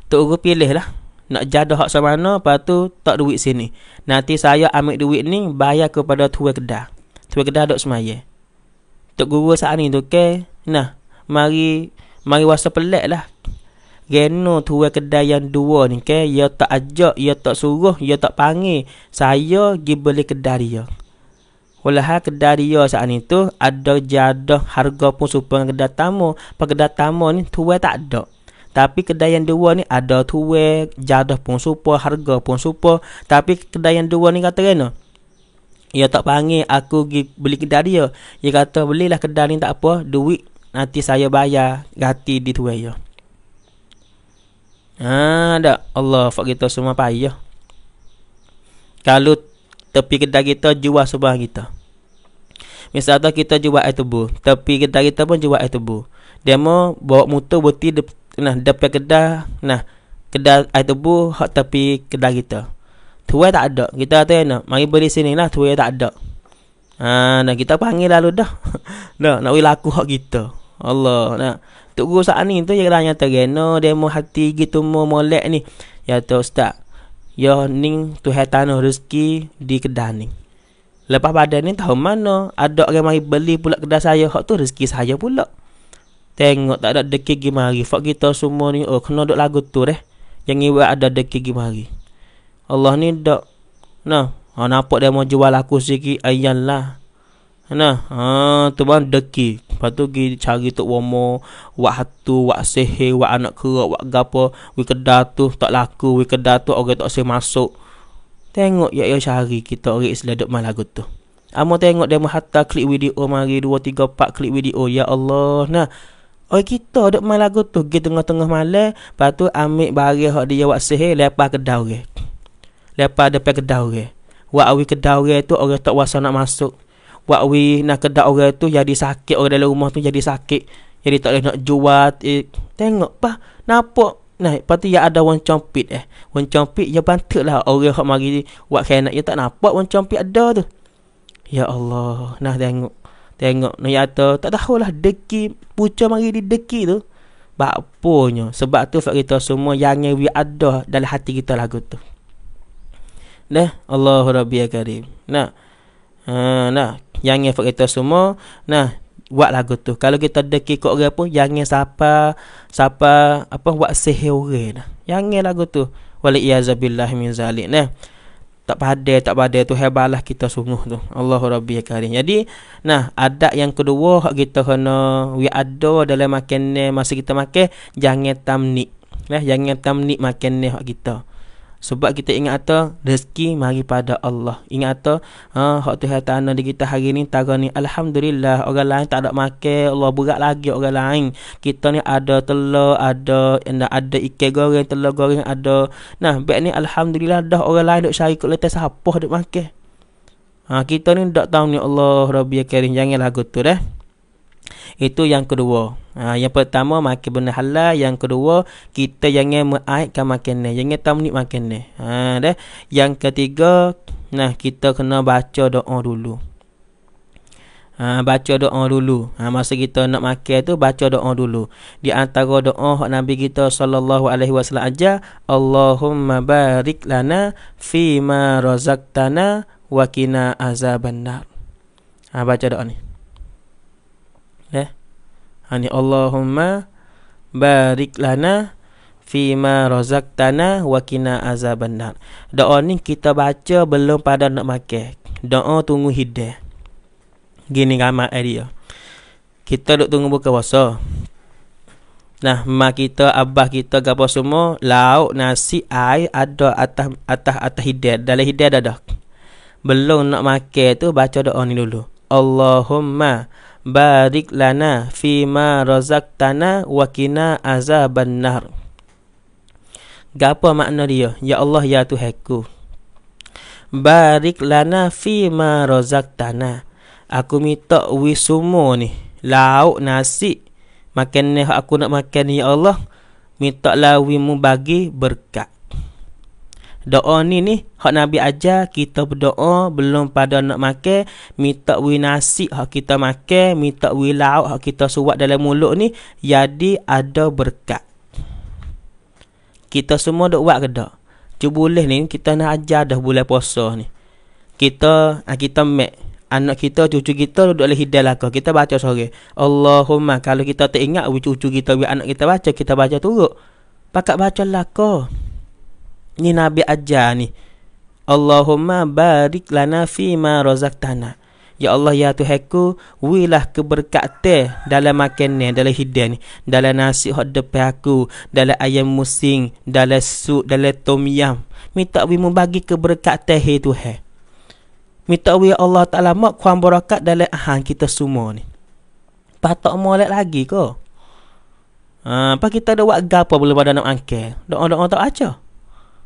Tok guru pilih lah nak jadah hak sama mana patu tak duit sini nanti saya ambil duit ni bayar kepada tuan kedai tuan kedai dok semaya tok guru saat ni tu ke nah mari mari wasa pelik lah geno tu kedai yang dua ni ke okay? Ia tak ajak, ia tak suruh, ia tak panggil Saya pergi beli kedai dia Walaupun kedai dia saat itu Ada jadah harga pun super dengan kedai tamu Pak kedai tamu ni tuai tak ada tapi kedai yang dua ni ada tuai jadah pun super, harga pun super. Tapi kedai yang dua ni kata kena. Ia tak panggil aku pergi beli kedai dia. Ia kata belilah kedai ni tak apa. Duit nanti saya bayar gati di tuai dia. Ya. Ah, ha, dak. Allah fak kita semua payah. Kalau tepi kedai kita jual sebuah kita. Misal tu kita jual air tebu, tepi kedai kita pun jual air tebu. Dia mau bawa motor berhenti de, nah depan kedai, nah kedai air tebu hak tepi kedai kita. Tuai tak ada. Kita kata ya, nah, mari beli sini lah, tuai tak ada. ha, nah kita panggil lalu dah. nah, nak laku hak kita. Allah nak Tok Guru saat ni tu ialah yang terena demo hati gitu mu molek ni. Ya tu ustaz. Yo ya ning tu hetano rezeki di kedah ni. Lepas pada ni tahu mana ada orang mari beli pula kedai saya hak tu rezeki saya pula. Tengok tak ada deki gimari. Fak kita semua ni oh kena dok lagu tu reh. Yang ibu ada deki gimari. Allah ni dok, Nah, ha nampak dia mau jual aku sikit lah. Nah, ha, tu bang deki. Lepas tu pergi cari tok womo, wak hatu, wak sehe, wak anak kerok, wak gapo, wi kedah tu tak laku, wi kedah tu orang tak sel masuk. Tengok ya ya cari kita orang seledak mai lagu tu. Amo tengok demo hatta klik video mari 2 3 4 klik video. Ya Allah. Nah, Oi kita ada main lagu tu Gitu tengah-tengah malam Lepas tu ambil bari Hak dia buat sihir Lepas ke daure Lepas depan ke daure Buat awi ke daure tu Orang tak wasa nak masuk buat we nak kedak orang tu jadi sakit orang dalam rumah tu jadi sakit jadi tak boleh nak jual eh, tengok pa napa nah lepas tu ya ada wang compit eh wang compit ya bantulah orang hak mari buat kena ya tak nampak wang compit ada tu ya Allah nah tengok tengok nak yata tak tahulah deki pucuk mari di deki tu bapunya sebab tu sebab kita semua yang we ada dalam hati kita lagu tu nah Allahu rabbiyal karim nah Ha, nah, yang efek kita semua nah buat lagu tu kalau kita ada kek orang apa yang siapa siapa apa buat sihir orang nah yang lagu tu wali yazabilah min zalik nah tak pada tak pada tu hebalah kita sungguh tu Allahu rabbi ya karim jadi nah adat yang kedua hak kita kena we ada dalam makan ni masa kita makan jangan tamnik nah jangan tamnik makan ni hak kita sebab kita ingat ata rezeki mari pada Allah. Ingat ata ha hak Tuhan tanah di kita hari ni tara ni alhamdulillah orang lain tak ada makan, Allah berat lagi orang lain. Kita ni ada telur, ada ada, ada ikan goreng, telur goreng ada. Nah, baik ni alhamdulillah dah orang lain dok cari kat letak sapah duk makan. Ha, kita ni tak tahu ni Allah Rabbi Karim. Janganlah aku dah. Itu yang kedua. Ha, yang pertama makan benda halal, yang kedua kita jangan mengaitkan makanan, jangan tamnik makanan. Ha dah. Yang ketiga nah kita kena baca doa dulu. Ha, baca doa dulu. Ha, masa kita nak makan tu baca doa dulu. Di antara doa Nabi kita sallallahu alaihi wasallam aja, Allahumma barik lana fi ma razaqtana wa qina azabannar. Ha, baca doa ni. Ani Allahumma barik lana fima razaqtana wa qina azabannar. Doa ni kita baca belum pada nak makan. Doa tunggu hidayah. Gini gama area. Kita duk tunggu buka puasa. Nah, mak kita, abah kita, gapo semua, lauk, nasi, air ada atas atas atas hidayah. Dalam hidayah dah dah. Belum nak makan tu baca doa ni dulu. Allahumma barik lana fima ma razaqtana wa qina azabannar. Gapo makna dia? Ya Allah ya Tuhanku. Barik lana fima ma razaqtana. Aku minta wi semua ni, lauk nasi makan ni aku nak makan ni ya Allah. Minta lawi mu bagi berkat. Doa ni ni hak Nabi ajar kita berdoa belum pada nak makan, minta wi nasi hak kita makan, minta wi lauk hak kita suap dalam mulut ni jadi ada berkat. Kita semua dok buat ke tak? Cuba boleh ni kita nak ajar dah bulan puasa ni. Kita ah, kita mek anak kita cucu kita duduk oleh hidayah lah ke kita baca sore Allahumma kalau kita tak ingat cucu kita anak kita baca kita baca turut pakat baca lah kau ni Nabi ajar ni. Allahumma barik lana fi ma razaqtana. Ya Allah ya Tuhanku, wilah keberkatan dalam makanan, dalam hidan ni, dalam nasi hot depan aku, dalam ayam musing, dalam sup, dalam tom yam. Minta wi bagi keberkatan hai Tuhan. Minta wi Allah Taala mak kuam berkat dalam ahang kita semua ni. Patok molek lagi ko. Ah, ha, uh, apa kita ada buat gapo boleh pada nak angkat. Doa-doa tak acah.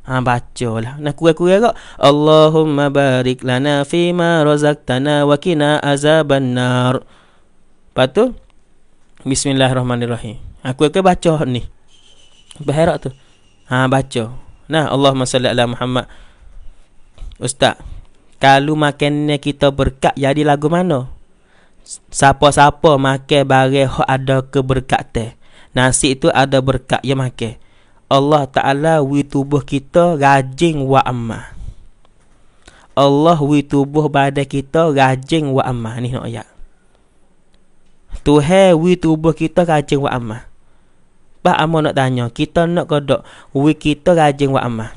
Ha, ah, baca lah. Nak kurai-kurai kak. Allahumma barik lana fima razaktana wa kina azaban nar. Lepas tu, Bismillahirrahmanirrahim. Aku ah, akan baca ni. Berharap tu. Ha, baca. Nah, Allahumma salli ala Muhammad. Ustaz, kalau makannya kita berkat, jadi lagu mana? Siapa-siapa makan barang ada keberkatan. Nasi itu ada berkat yang makan. Allah Ta'ala wi tubuh kita rajin wa amma Allah wi tubuh badan kita rajin wa amma Ni nak ayat. Tuhai wi tubuh kita rajin wa amma Pak Amo nak tanya, kita nak kodok wi kita rajin wa amma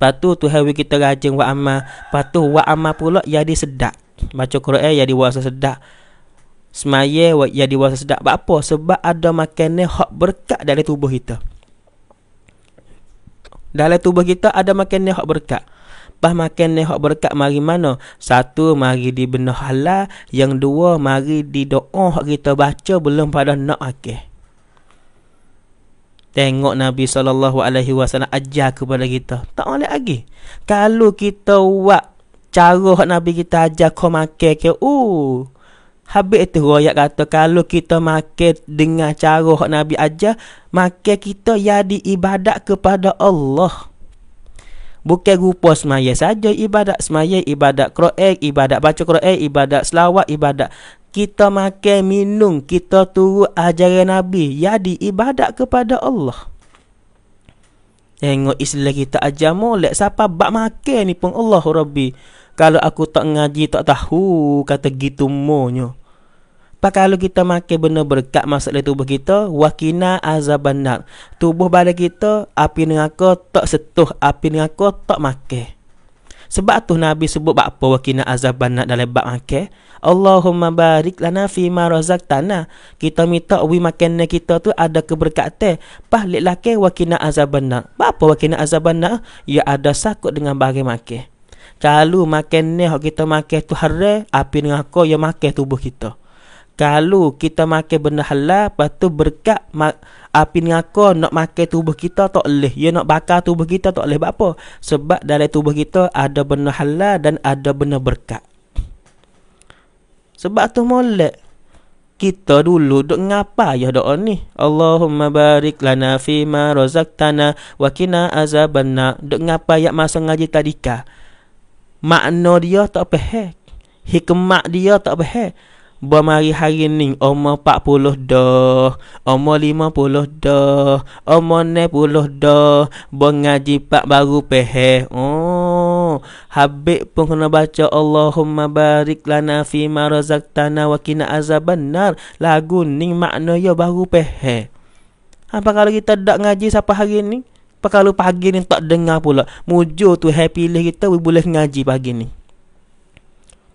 Patu tu hawi kita rajin wa amah. Patu wa amah pula jadi sedak. Baca Quran jadi wa sedak semaya ia diwasa sedap. Sebab apa? Sebab ada makanan hak berkat dari tubuh kita. Dalam tubuh kita ada makanan hak berkat. Pas makan ni hak berkat mari mana? Satu mari di benar halal, yang dua mari di doa hak kita baca belum pada nak akhir. Tengok Nabi saw. alaihi wasallam ajar kepada kita. Tak boleh lagi. Kalau kita buat cara hak Nabi kita ajar kau makan ke, uh, Habis itu rakyat kata kalau kita makan dengan cara hak Nabi aja, makan kita jadi ibadat kepada Allah. Bukan rupa semaya saja ibadat semaya, ibadat kro'ek, ibadat baca kro'ek, ibadat selawat, ibadat kita makan minum, kita turut ajaran Nabi, jadi ibadat kepada Allah. Tengok Islam kita aja molek siapa bak makan ni pun Allah Rabbi. Kalau aku tak ngaji tak tahu kata gitu monyo kalau kita makan benda berkat masuk dalam tubuh kita wakina azabannar tubuh badan kita api aku tak setuh api aku tak makan sebab tu Nabi sebut apa wakina azaban nak dalam bab makan. Allahumma barik lana fi ma razaqtana. Kita minta we makan kita tu ada keberkatan. Pah lek lake wakina azaban nak. Apa wakina azaban nak? Ya ada sakut dengan bagi makan. Kalau makan ni kita makan tu hari, api dengan aku yang makan tubuh kita. Kalau kita makan benda halal, lepas tu berkat api neraka nak makan tubuh kita tak boleh. Ya nak bakar tubuh kita tak boleh apa. Sebab dalam tubuh kita ada benda halal dan ada benda berkat. Sebab tu molek kita dulu duk ngapa ya doa ni Allahumma barik lana fi ma razaqtana wa qina azabanna duk ngapa ya masa ngaji tadika makna dia tak peh hikmat dia tak peh Bermari-hari ni umur 40 dah Umur 50 dah Umur puluh dah Bengaji pak baru pehe Oh Habib pun kena baca Allahumma barik lana fi marazak tanah wa azab benar Lagu ni makna ya baru pehe ha, Apa kalau kita tak ngaji siapa hari ni? Apa kalau pagi ni tak dengar pula Mujur tu happy lah kita boleh ngaji pagi ni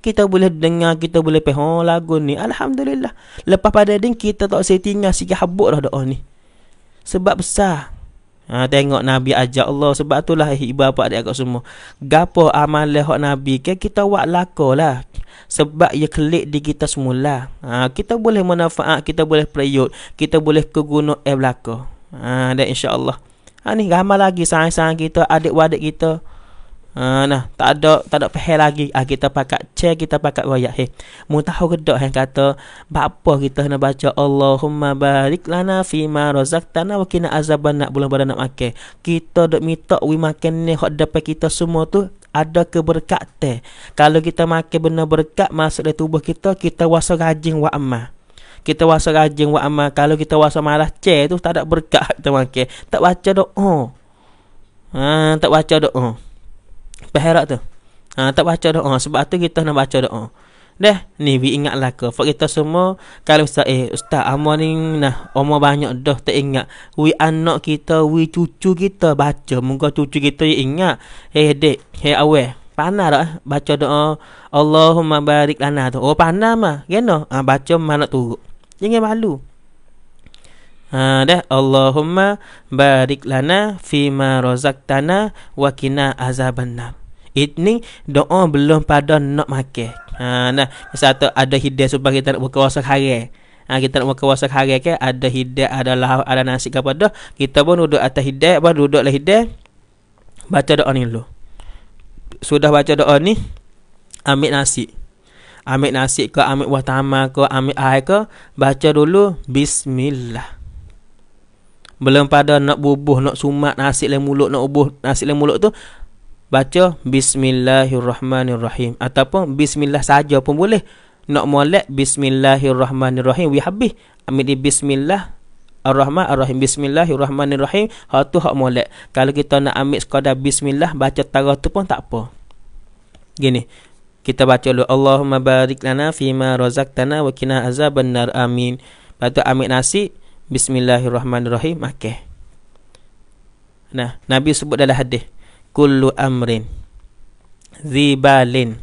kita boleh dengar, kita boleh pehong oh, lagu ni. Alhamdulillah. Lepas pada ding kita tak settingan sikit habuk dah doa ni. Sebab besar. Ha, tengok Nabi ajak Allah Sebab itulah ibu bapa adik agak semua Gapo amal lehok Nabi Kita buat lakor lah Sebab ia klik di kita semula ha, Kita boleh manfaat Kita boleh periut Kita boleh keguna air belakang ha, Dan insyaAllah ha, Ni ramai lagi sayang-sayang kita Adik-adik kita Ha nah, tak ada tak ada pehel lagi. Ah ha, kita pakat che, kita pakat royak he. Mu tahu gedak hang kata, apa kita nak baca Allahumma barik lana fi ma razaqtana wa qina azaban nak bulan badan nak makan. Kita dok minta we makan ni hok depan kita semua tu ada keberkatan. Kalau kita makan benda berkat masuk dalam tubuh kita, kita wasa rajin wa amma kita wasa rajin wa amal kalau kita wasa malas ce tu tak ada berkat kita makan tak baca doa ha tak baca doa perherak tu. Ha, tak baca doa. Sebab tu kita nak baca doa. Dah, ni we ingat lah ke. For kita semua, kalau ustaz, eh ustaz, amal ni nah, umur banyak dah tak ingat. We anak kita, we cucu kita baca. Muka cucu kita ingat. Hey, eh, dek, hey, eh, awal. Panah tak? Eh, baca doa. Allahumma barik lana tu. Oh, panah mah. Gana? Ya, ha, baca mana tu? turut. Jangan malu. Ha, dah. Allahumma barik lana fima rozak tana, kina azabannam. Ini doa belum pada nak makan. Ha nah, misal tu ada hidayah supaya kita nak buka puasa hari. Ha, kita nak buka puasa hari ke ada hidayah ada lahau ada nasi ke apa dah. Kita pun duduk atas hidayah, apa duduklah hidayah. Baca doa ni dulu. Sudah baca doa ni, ambil nasi. Ambil nasi ke, ambil buah tamar ke, ambil air ke, baca dulu bismillah. Belum pada nak bubuh, nak sumat nasi lain mulut, nak ubuh nasi lain mulut tu, baca bismillahirrahmanirrahim ataupun bismillah saja pun boleh nak molek bismillahirrahmanirrahim we habis ambil di bismillah Ar-Rahman Ar-Rahim Bismillahirrahmanirrahim Ha tu hak molek Kalau kita nak ambil sekadar Bismillah Baca tarah tu pun tak apa Gini Kita baca dulu Allahumma barik lana Fima razaktana Wa kina azab benar amin Lepas tu ambil nasi Bismillahirrahmanirrahim okay. Nah Nabi sebut dalam hadis kullu amrin zibalin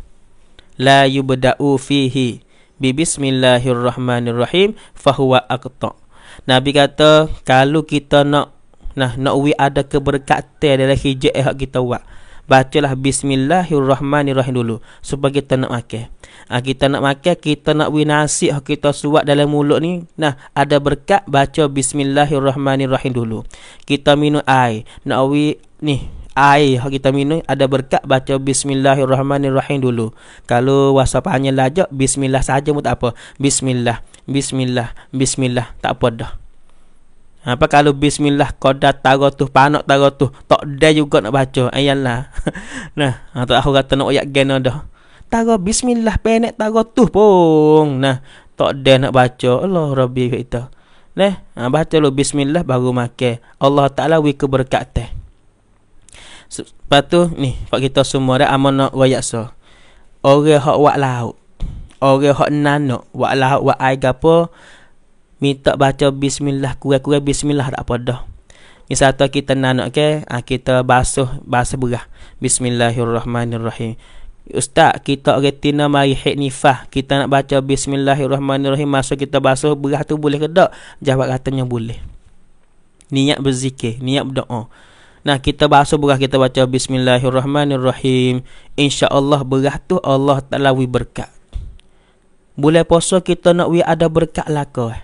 la yubda'u fihi bi bismillahirrahmanirrahim fahuwa aqta nabi kata kalau kita nak nah nak wi ada keberkatan dalam hijab yang kita buat bacalah bismillahirrahmanirrahim dulu supaya kita nak makan ha, kita nak makan kita nak wi nasi yang kita suap dalam mulut ni nah ada berkat baca bismillahirrahmanirrahim dulu kita minum air nak wi ni air kita minum ada berkat baca bismillahirrahmanirrahim dulu. Kalau wasa panya lajak bismillah saja mu tak apa. Bismillah, bismillah, bismillah tak apa dah. Apa kalau bismillah qada taratu panak taratu tak ada juga nak baca. lah. nah, atau ha, aku kata nak ayat gena dah. Tara bismillah penek taratu pun. Nah, tak ada nak baca. Allah Rabbi kita. Nah, ha, baca lo bismillah baru makan. Allah Taala wi keberkatan. Lepas tu ni Pak kita semua dah amanah wayaksa Orang hak wak lauk Orang hak nanuk Wak lauk wak air gapo Minta baca bismillah Kurang-kurang bismillah tak apa dah Misal kita nanuk ke okay? Ah, ha, Kita basuh Basuh berah Bismillahirrahmanirrahim Ustaz, kita retina mari hik nifah. Kita nak baca bismillahirrahmanirrahim. Masuk kita basuh berah tu boleh ke tak? Jawab katanya boleh. Niat berzikir, niat berdoa. Nah kita bahasa berah kita baca Bismillahirrahmanirrahim InsyaAllah tu Allah Ta'ala wi berkat Boleh puasa kita nak wi ada berkat lah ke eh.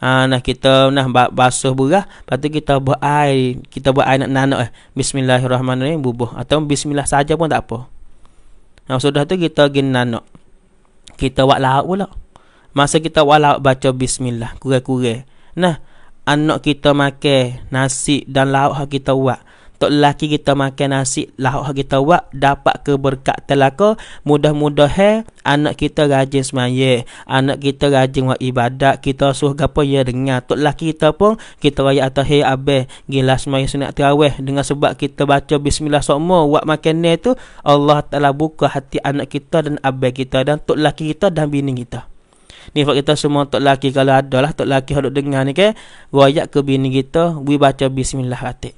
ha, Nah kita nak basuh berah Lepas tu kita berair Kita berair nak nanak eh Bismillahirrahmanirrahim bubuh Atau Bismillah saja pun tak apa Nah sudah tu kita gin nanak Kita buat lauk pula Masa kita buat lauk baca Bismillah Kurai-kurai Nah anak kita makan nasi dan lauk hak kita buat. Tok laki kita makan nasi, lauk hak kita buat dapat ke berkat telako, Mudah-mudahan mudah anak kita rajin semaya, anak kita rajin buat ibadat, kita suruh gapo ya dengar. Tok laki kita pun kita raya atas hey abe, gila semaya sunat tarawih dengan sebab kita baca bismillah semua buat makan ni tu Allah telah buka hati anak kita dan abe kita dan tok laki kita dan bini kita. Ni buat kita semua tok laki kalau ada lah tok laki hok dengar ni ke, royak ke bini kita, bui baca bismillah hati.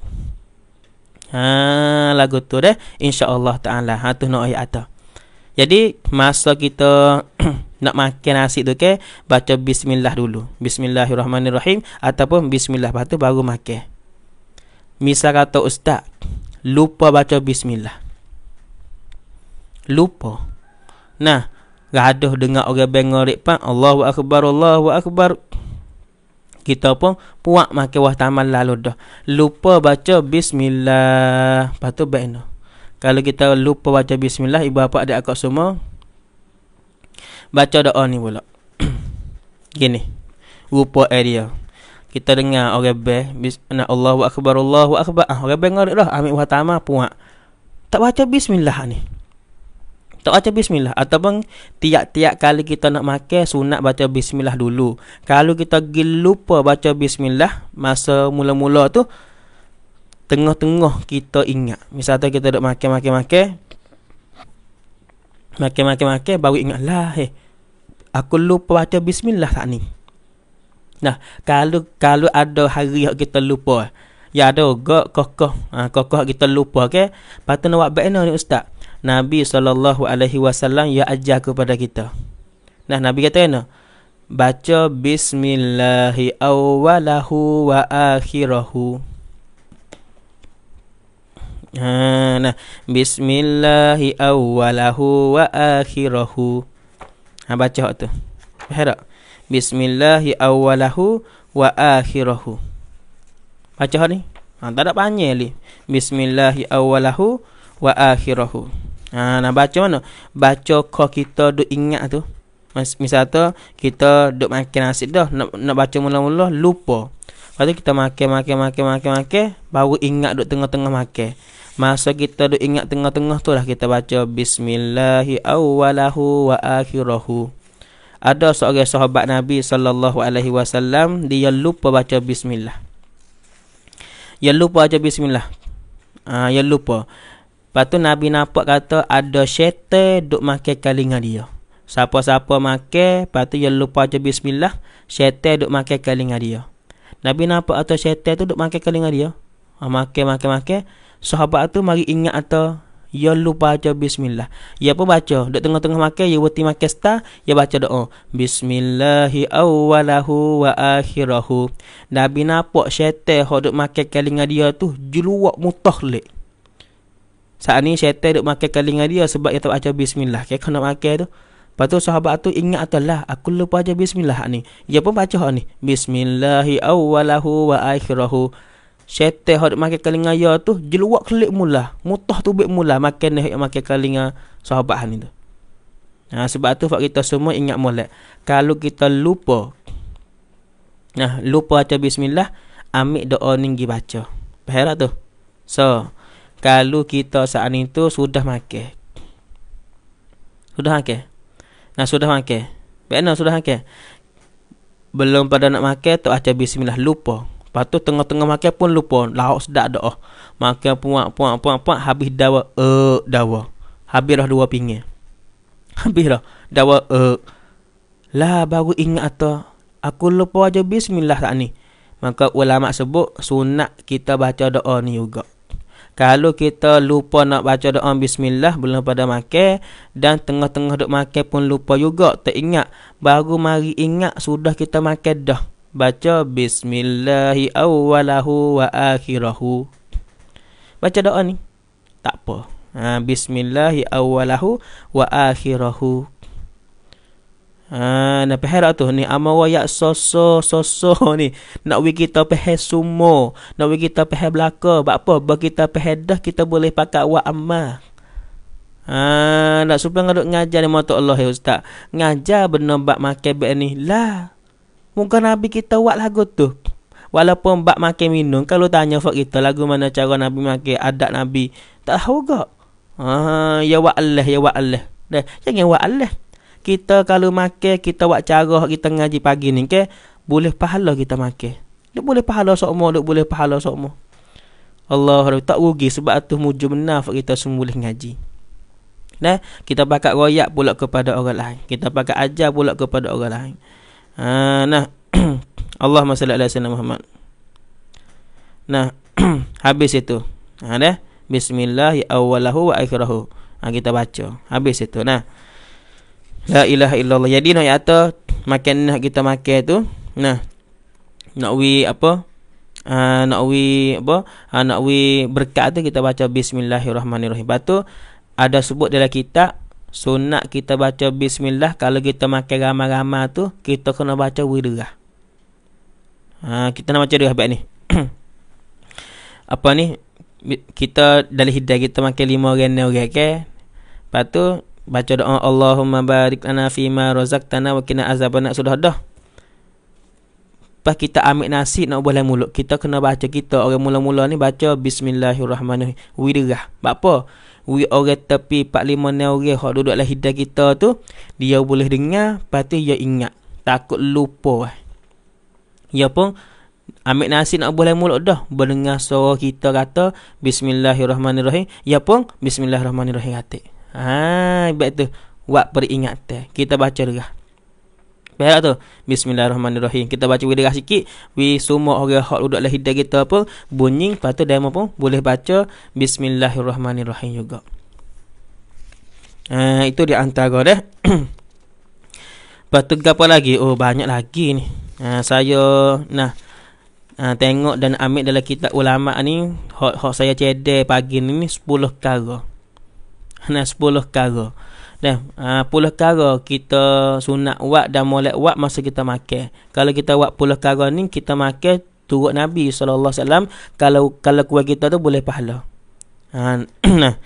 Ha lagu tu deh, insyaallah taala. Ha tu nak ayat atas. Jadi masa kita nak makan nasi tu ke baca bismillah dulu. Bismillahirrahmanirrahim ataupun bismillah lepas tu baru makan. Misal kata ustaz lupa baca bismillah. Lupa. Nah, Gaduh dengar orang bengong rekpan Allahu Akbar, Allahu Akbar Kita pun puak makin tamal lalu dah Lupa baca Bismillah Lepas tu baik no. Kalau kita lupa baca Bismillah Ibu bapa ada akak semua Baca doa ni pula Gini Rupa area kita dengar orang be bisna Allahu akbar Allahu akbar ah orang be ngorok dah ambil wahtama puak tak baca bismillah ni tak baca bismillah ataupun tiap-tiap kali kita nak makan sunat baca bismillah dulu. Kalau kita lupa baca bismillah masa mula-mula tu tengah-tengah kita ingat. Misalnya kita duk makan-makan-makan makan-makan-makan baru ingatlah eh aku lupa baca bismillah tak ni. Nah, kalau kalau ada hari yang kita lupa, ya ada gak kokoh, ha, kokoh kita lupa ke? Okay? Patut nak buat ni ustaz. Nabi saw alaihi wasallam ajar kepada kita. Nah Nabi kata kena baca Bismillahi awalahu wa akhirahu. Ha nah bismillah awalahu wa akhirahu. Ha baca hak tu. Faham Bismillahi Bismillah awalahu wa akhirahu. Baca hak ni. Ha tak ada panjang ni. Bismillah awalahu wa akhirahu. Ha, nak baca mana? Baca kau kita duk ingat tu. Misal tu, kita duk makan nasi dah. Nak, nak baca mula-mula, lupa. Lepas tu kita makan, makan, makan, makan, makan. Baru ingat duk tengah-tengah makan. Masa kita duk ingat tengah-tengah tu lah kita baca Bismillahi awalahu wa akhirahu. Ada seorang sahabat Nabi saw dia lupa baca bismillah. Dia lupa baca bismillah. Ah, dia lupa. Lepas tu Nabi nampak kata ada syaitan duk makan kalingan dia. Siapa-siapa makan, lepas tu dia lupa je bismillah, syaitan duk makan kalingan dia. Nabi nampak atau syaitan tu duk makan kalingan dia. Ha, makan, makan, makan. Sahabat tu mari ingat atau ya, dia lupa baca bismillah. Ya pun baca. Dia tengah-tengah makan. ya berhenti makan setah. ya baca doa. Bismillahi awalahu wa akhirahu. Nabi nampak syaitan. Dia duduk makan kelingan dia tu. Jeluak mutahlik. Saat ni syaitan duk makan kelingan dia sebab dia tak baca bismillah. Okay, kena makan tu. Lepas tu sahabat tu ingat atalah aku lupa aja bismillah ni. Dia pun baca ni. Bismillahi awwalahu wa akhirahu. Syaitan hak makan kelingan ya dia tu jeluak kelik mula. Mutah tu bib mula makan ni yang makan kelingan sahabat ni tu. Nah, ha, sebab tu hak kita semua ingat molek. Kalau kita lupa Nah, lupa baca bismillah, ambil doa ninggi baca. Faham tu? So, kalau kita saat itu sudah makan. Sudah makan. Nah sudah makan. Bena sudah makan. Belum pada nak makan tu aja bismillah lupa. Patu tengah-tengah makan pun lupa. Lauk sedap dah. Oh. Makan puak puak puak puak habis dawa eh dawa. Habis dah dua pinggir. Habis dah dawa eh. Lah baru ingat atau aku lupa aja bismillah saat ni. Maka ulama sebut sunat kita baca doa ni juga. Kalau kita lupa nak baca doa bismillah belum pada makan dan tengah-tengah duk makan pun lupa juga tak ingat baru mari ingat sudah kita makan dah. Baca bismillahi awwalahu wa akhirahu. Baca doa ni. Tak apa. Ha, bismillahi awwalahu wa akhirahu. Ha, nak pahala tu ni amawa ya soso soso ni nak we kita pahal sumo nak we kita pahal belaka bak apa bagi kita pahal dah kita boleh pakai wa amma ha, nak supaya ngaduk ngajar ni mata Allah ya ustaz ngajar benar bak makan be ni lah muka nabi kita wak lagu tu walaupun bak makan minum kalau tanya fak kita lagu mana cara nabi makan adat nabi tak tahu gak ha, ya wa allah ya wa allah dah jangan wa allah kita kalau makan kita buat cara kita ngaji pagi ni ke boleh pahala kita makan dia boleh pahala sokmo dia boleh pahala sokmo Allah Rabbi tak rugi sebab tu mujur menaf kita semua boleh ngaji Nah, kita pakat royak pula kepada orang lain. Kita pakat ajar pula kepada orang lain. Ha, nah. Allah salli ala sayyidina Muhammad. Nah, habis itu. Ha dah. Bismillah ya awalahu wa akhirahu. Ha, kita baca. Habis itu nah. La ilaha illallah. Jadi nak kata makan nak kita makan tu. Nah. Nak wi apa? Ah uh, nak wi apa? Ah uh, nak wi berkat tu kita baca bismillahirrahmanirrahim. Batu ada sebut dalam kitab sunat kita baca bismillah kalau kita makan ramai-ramai tu kita kena baca wirah. Ha, kita nak baca dia habis ni. apa ni? Kita dari hidayah kita makan lima orang ni orang Lepas tu baca doa Allahumma barik lana fi ma razaqtana wa qina azabana sudah dah lepas kita ambil nasi nak boleh mulut kita kena baca kita orang mula-mula ni baca bismillahirrahmanirrahim wirah apa we orang tepi 4 5 ni orang hok duduk lah hidah kita tu dia boleh dengar lepas dia ingat takut lupa eh ya pun ambil nasi nak boleh mulut dah berdengar suara kita kata bismillahirrahmanirrahim ya pun bismillahirrahmanirrahim kata Ha, baik tu. Buat peringatan. Kita baca dulu. Baik lah tu. Bismillahirrahmanirrahim. Kita baca wira sikit. Wi semua orang hak duduk dalam hidup kita pun bunyi patu demo pun boleh baca bismillahirrahmanirrahim juga. Ha, itu di antara dah. Patu apa lagi? Oh, banyak lagi ni. Ha, saya nah ha, tengok dan ambil dalam kitab ulama ni hak hak saya cedek pagi ni, ni 10 perkara. Nah, sepuluh kara. Dan sepuluh ah, kara kita sunat wak dan molek wak masa kita makan. Kalau kita wak sepuluh kara ni, kita makan turut Nabi SAW. Kalau kalau kuat kita tu boleh pahala. Ah, nah.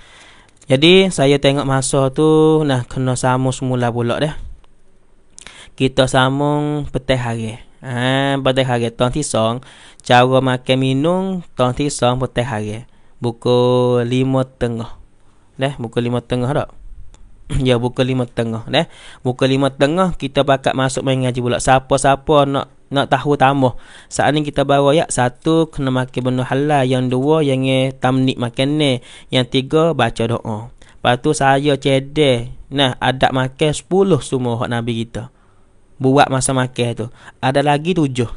Jadi, saya tengok masa tu, nah, kena sama semula pula dah. Kita sambung petai hari. Ah, petai hari, tuan tisong. Cara makan minum, tuan tisong petai hari. Buku lima tengah. Neh, buka lima tengah tak? ya, buka lima tengah. Neh, buka lima tengah, kita bakat masuk main ngaji pula. Siapa-siapa nak nak tahu tambah. Saat ni kita bawa ya satu kena makan benda halal, yang dua yang tamnik makan ni, yang tiga baca doa. Lepas tu saya cedek. Nah, ada makan 10 semua hak Nabi kita. Buat masa makan tu. Ada lagi tujuh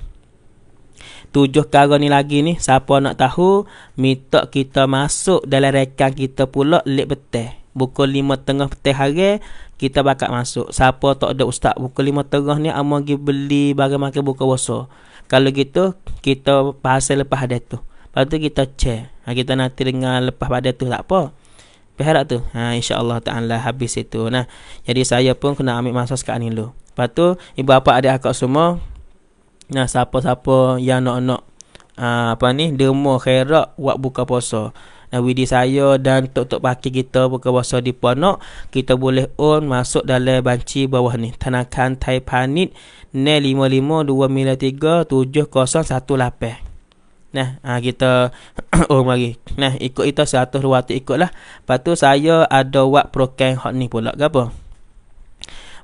tujuh cara ni lagi ni siapa nak tahu minta kita masuk dalam rekan kita pula lek betah pukul lima tengah petang hari kita bakal masuk siapa tak ada ustaz pukul lima tengah ni amo gi beli barang makan buka puasa kalau gitu kita pasal lepas ada tu lepas tu kita check ha, kita nanti dengar lepas pada tu tak apa Berharap tu ha, InsyaAllah ta'ala habis itu Nah, Jadi saya pun kena ambil masa sekarang ni dulu Lepas tu Ibu bapa ada akak semua Nah siapa-siapa yang nak-nak uh, apa ni demo kerak buat buka puasa. Nah widi saya dan tok-tok pakai kita buka puasa di Ponok, kita boleh on masuk dalam banci bawah ni. Tanakan Thai Panit n 0552937018. Nah, ah, kita on mari. Nah, ikut itu 100 ruatik ikutlah. Lepas tu saya ada buat program hot ni pula ke apa?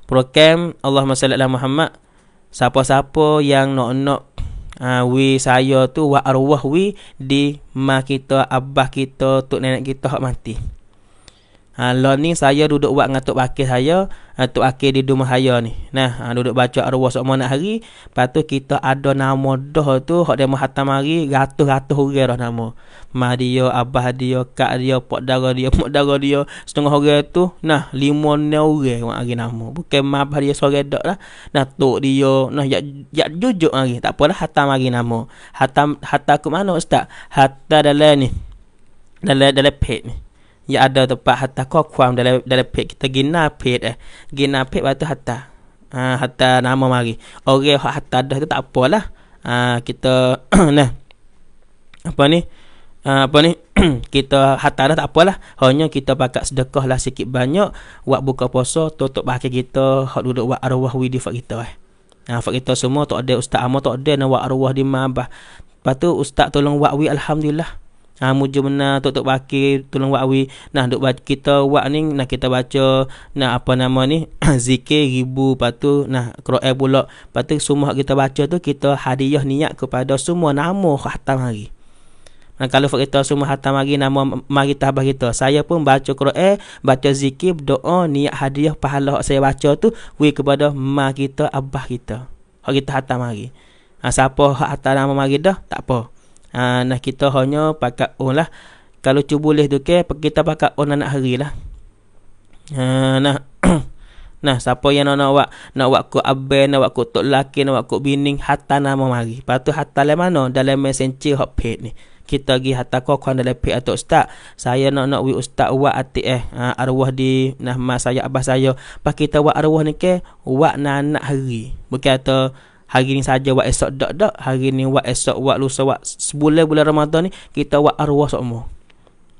Program Allahumma salli ala Muhammad siapa-siapa yang nak nak uh, we saya tu wa arwah we di ma kita abah kita tok nenek kita hak mati ha, Lah ni saya duduk buat dengan Tok Bakir saya ha, Tok Bakir di rumah saya ni Nah, ha, duduk baca arwah sok nak hari Lepas tu kita ada nama dah tu Hak dia mahatam hari Ratus-ratus orang dah nama Mah dia, Abah dia, Kak dia, Pak Dara dia, Mak Dara dia Setengah orang tu Nah, lima ni orang yang hari nama Bukan Mah Abah dia sore dok lah Nah, Tok dia Nah, yak, yak jujuk hari Tak apalah hatam hari nama Hatam, hatam ke mana Ustaz? Hatam dalam ni dalam dalam pet ni ya ada tempat hatta kau kuam dalam dalam pet kita gina pet eh gina pet batu hatta ha ah, hatta nama lagi. okay, hatta dah tu tak apalah ha ah, kita nah apa ni ha, apa ni kita hatta dah tak lah. hanya kita pakai sedekah lah sikit banyak buat buka poso, tutup bahagia kita hak duduk buat arwah widi fak kita eh ha fak kita semua tak ada ustaz amo, tak ada nak arwah di mabah lepas ustaz tolong buat alhamdulillah Ha mujur benar tok tok bakir tolong wakwi. Nah duk baca kita wak ni nak kita baca nak apa nama ni zikir ribu patu nah qiraat pula. Patu semua kita baca tu kita hadiah niat kepada semua nama khatam hari. Nah, kalau kita semua hatam hari nama mari tabah kita. Saya pun baca Quran, baca zikir, doa, niat hadiah pahala saya baca tu we kepada mak kita, abah kita. Hak kita hatam hari. Ha, siapa hak atas nama mari dah, tak apa ha, nah kita hanya pakai on lah kalau cuba boleh tu ke kita pakai on anak hari lah ha, nah nah siapa yang nak nak buat nak buat kot abel nak buat kot tok laki nak buat kot bining hatta nama mari lepas tu hatta lain mana dalam messenger hot page ni kita pergi hatta kau dalam pihak atau ustaz saya nak nak wi ustaz wa ati eh ha, arwah di nah mas saya abah saya pas kita wa arwah ni ke wa na nak hari bukan atau Hari ni saja buat esok dak dak, hari ni buat esok buat lusa buat sebulan bulan Ramadan ni kita buat arwah semua.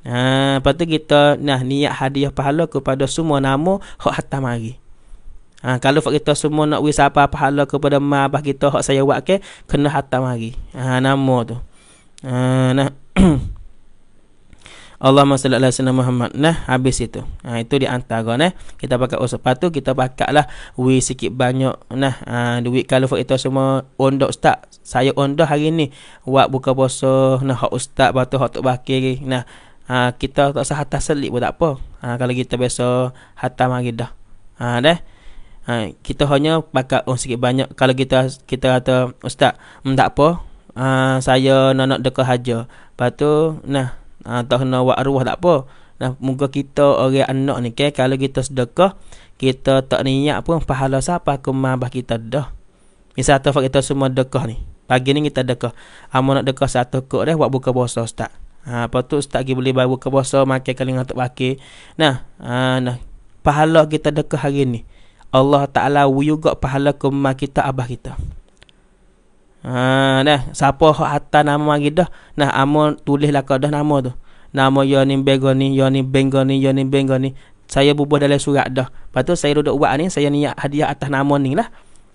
Ha, lepas tu kita nah niat hadiah pahala kepada semua nama hak hatam hari. Ha, kalau fak kita semua nak wis apa pahala kepada mak abah kita hak saya buat ke kena hatam hari. Ha, nama tu. Ha, nah Allahumma salli ala sayyidina Muhammad nah habis itu ha itu di antara nah kita pakai usah sepatu kita pakatlah wi sikit banyak nah ha, duit kalau itu semua undok start saya undok hari ni buat buka puasa nah hak ustaz batu hak tok bakir nah ha, kita tak usah hatas selit pun tak apa ha, kalau kita biasa hatam hari dah ha dah ha, kita hanya pakat oh, sikit banyak kalau kita kita kata ustaz mm, tak apa Uh, saya nak nak dekat haja. Lepas tu, nah, atau ha, kena buat arwah tak apa nah muka kita orang anak ni ke kalau kita sedekah kita tak niat pun pahala siapa ke mabah kita dah misal tu kita semua dekah ni pagi ni kita dekah amun nak dekah satu kok dah buat buka puasa ustaz ha apa tu ustaz pergi beli buka puasa makan kalinga tak pakai nah ha, nah pahala kita dekah hari ni Allah Ta'ala wuyugak pahala kemah kita, abah kita. Ha nah, siapa hatta nama lagi dah. Nah amun tulis lah dah nama tu. Nama yo ni bego ni, yo ni bengo ni, yo ni bengo Saya bubuh dalam surat dah. Lepas tu saya duduk buat ni, saya niat hadiah atas nama ni lah.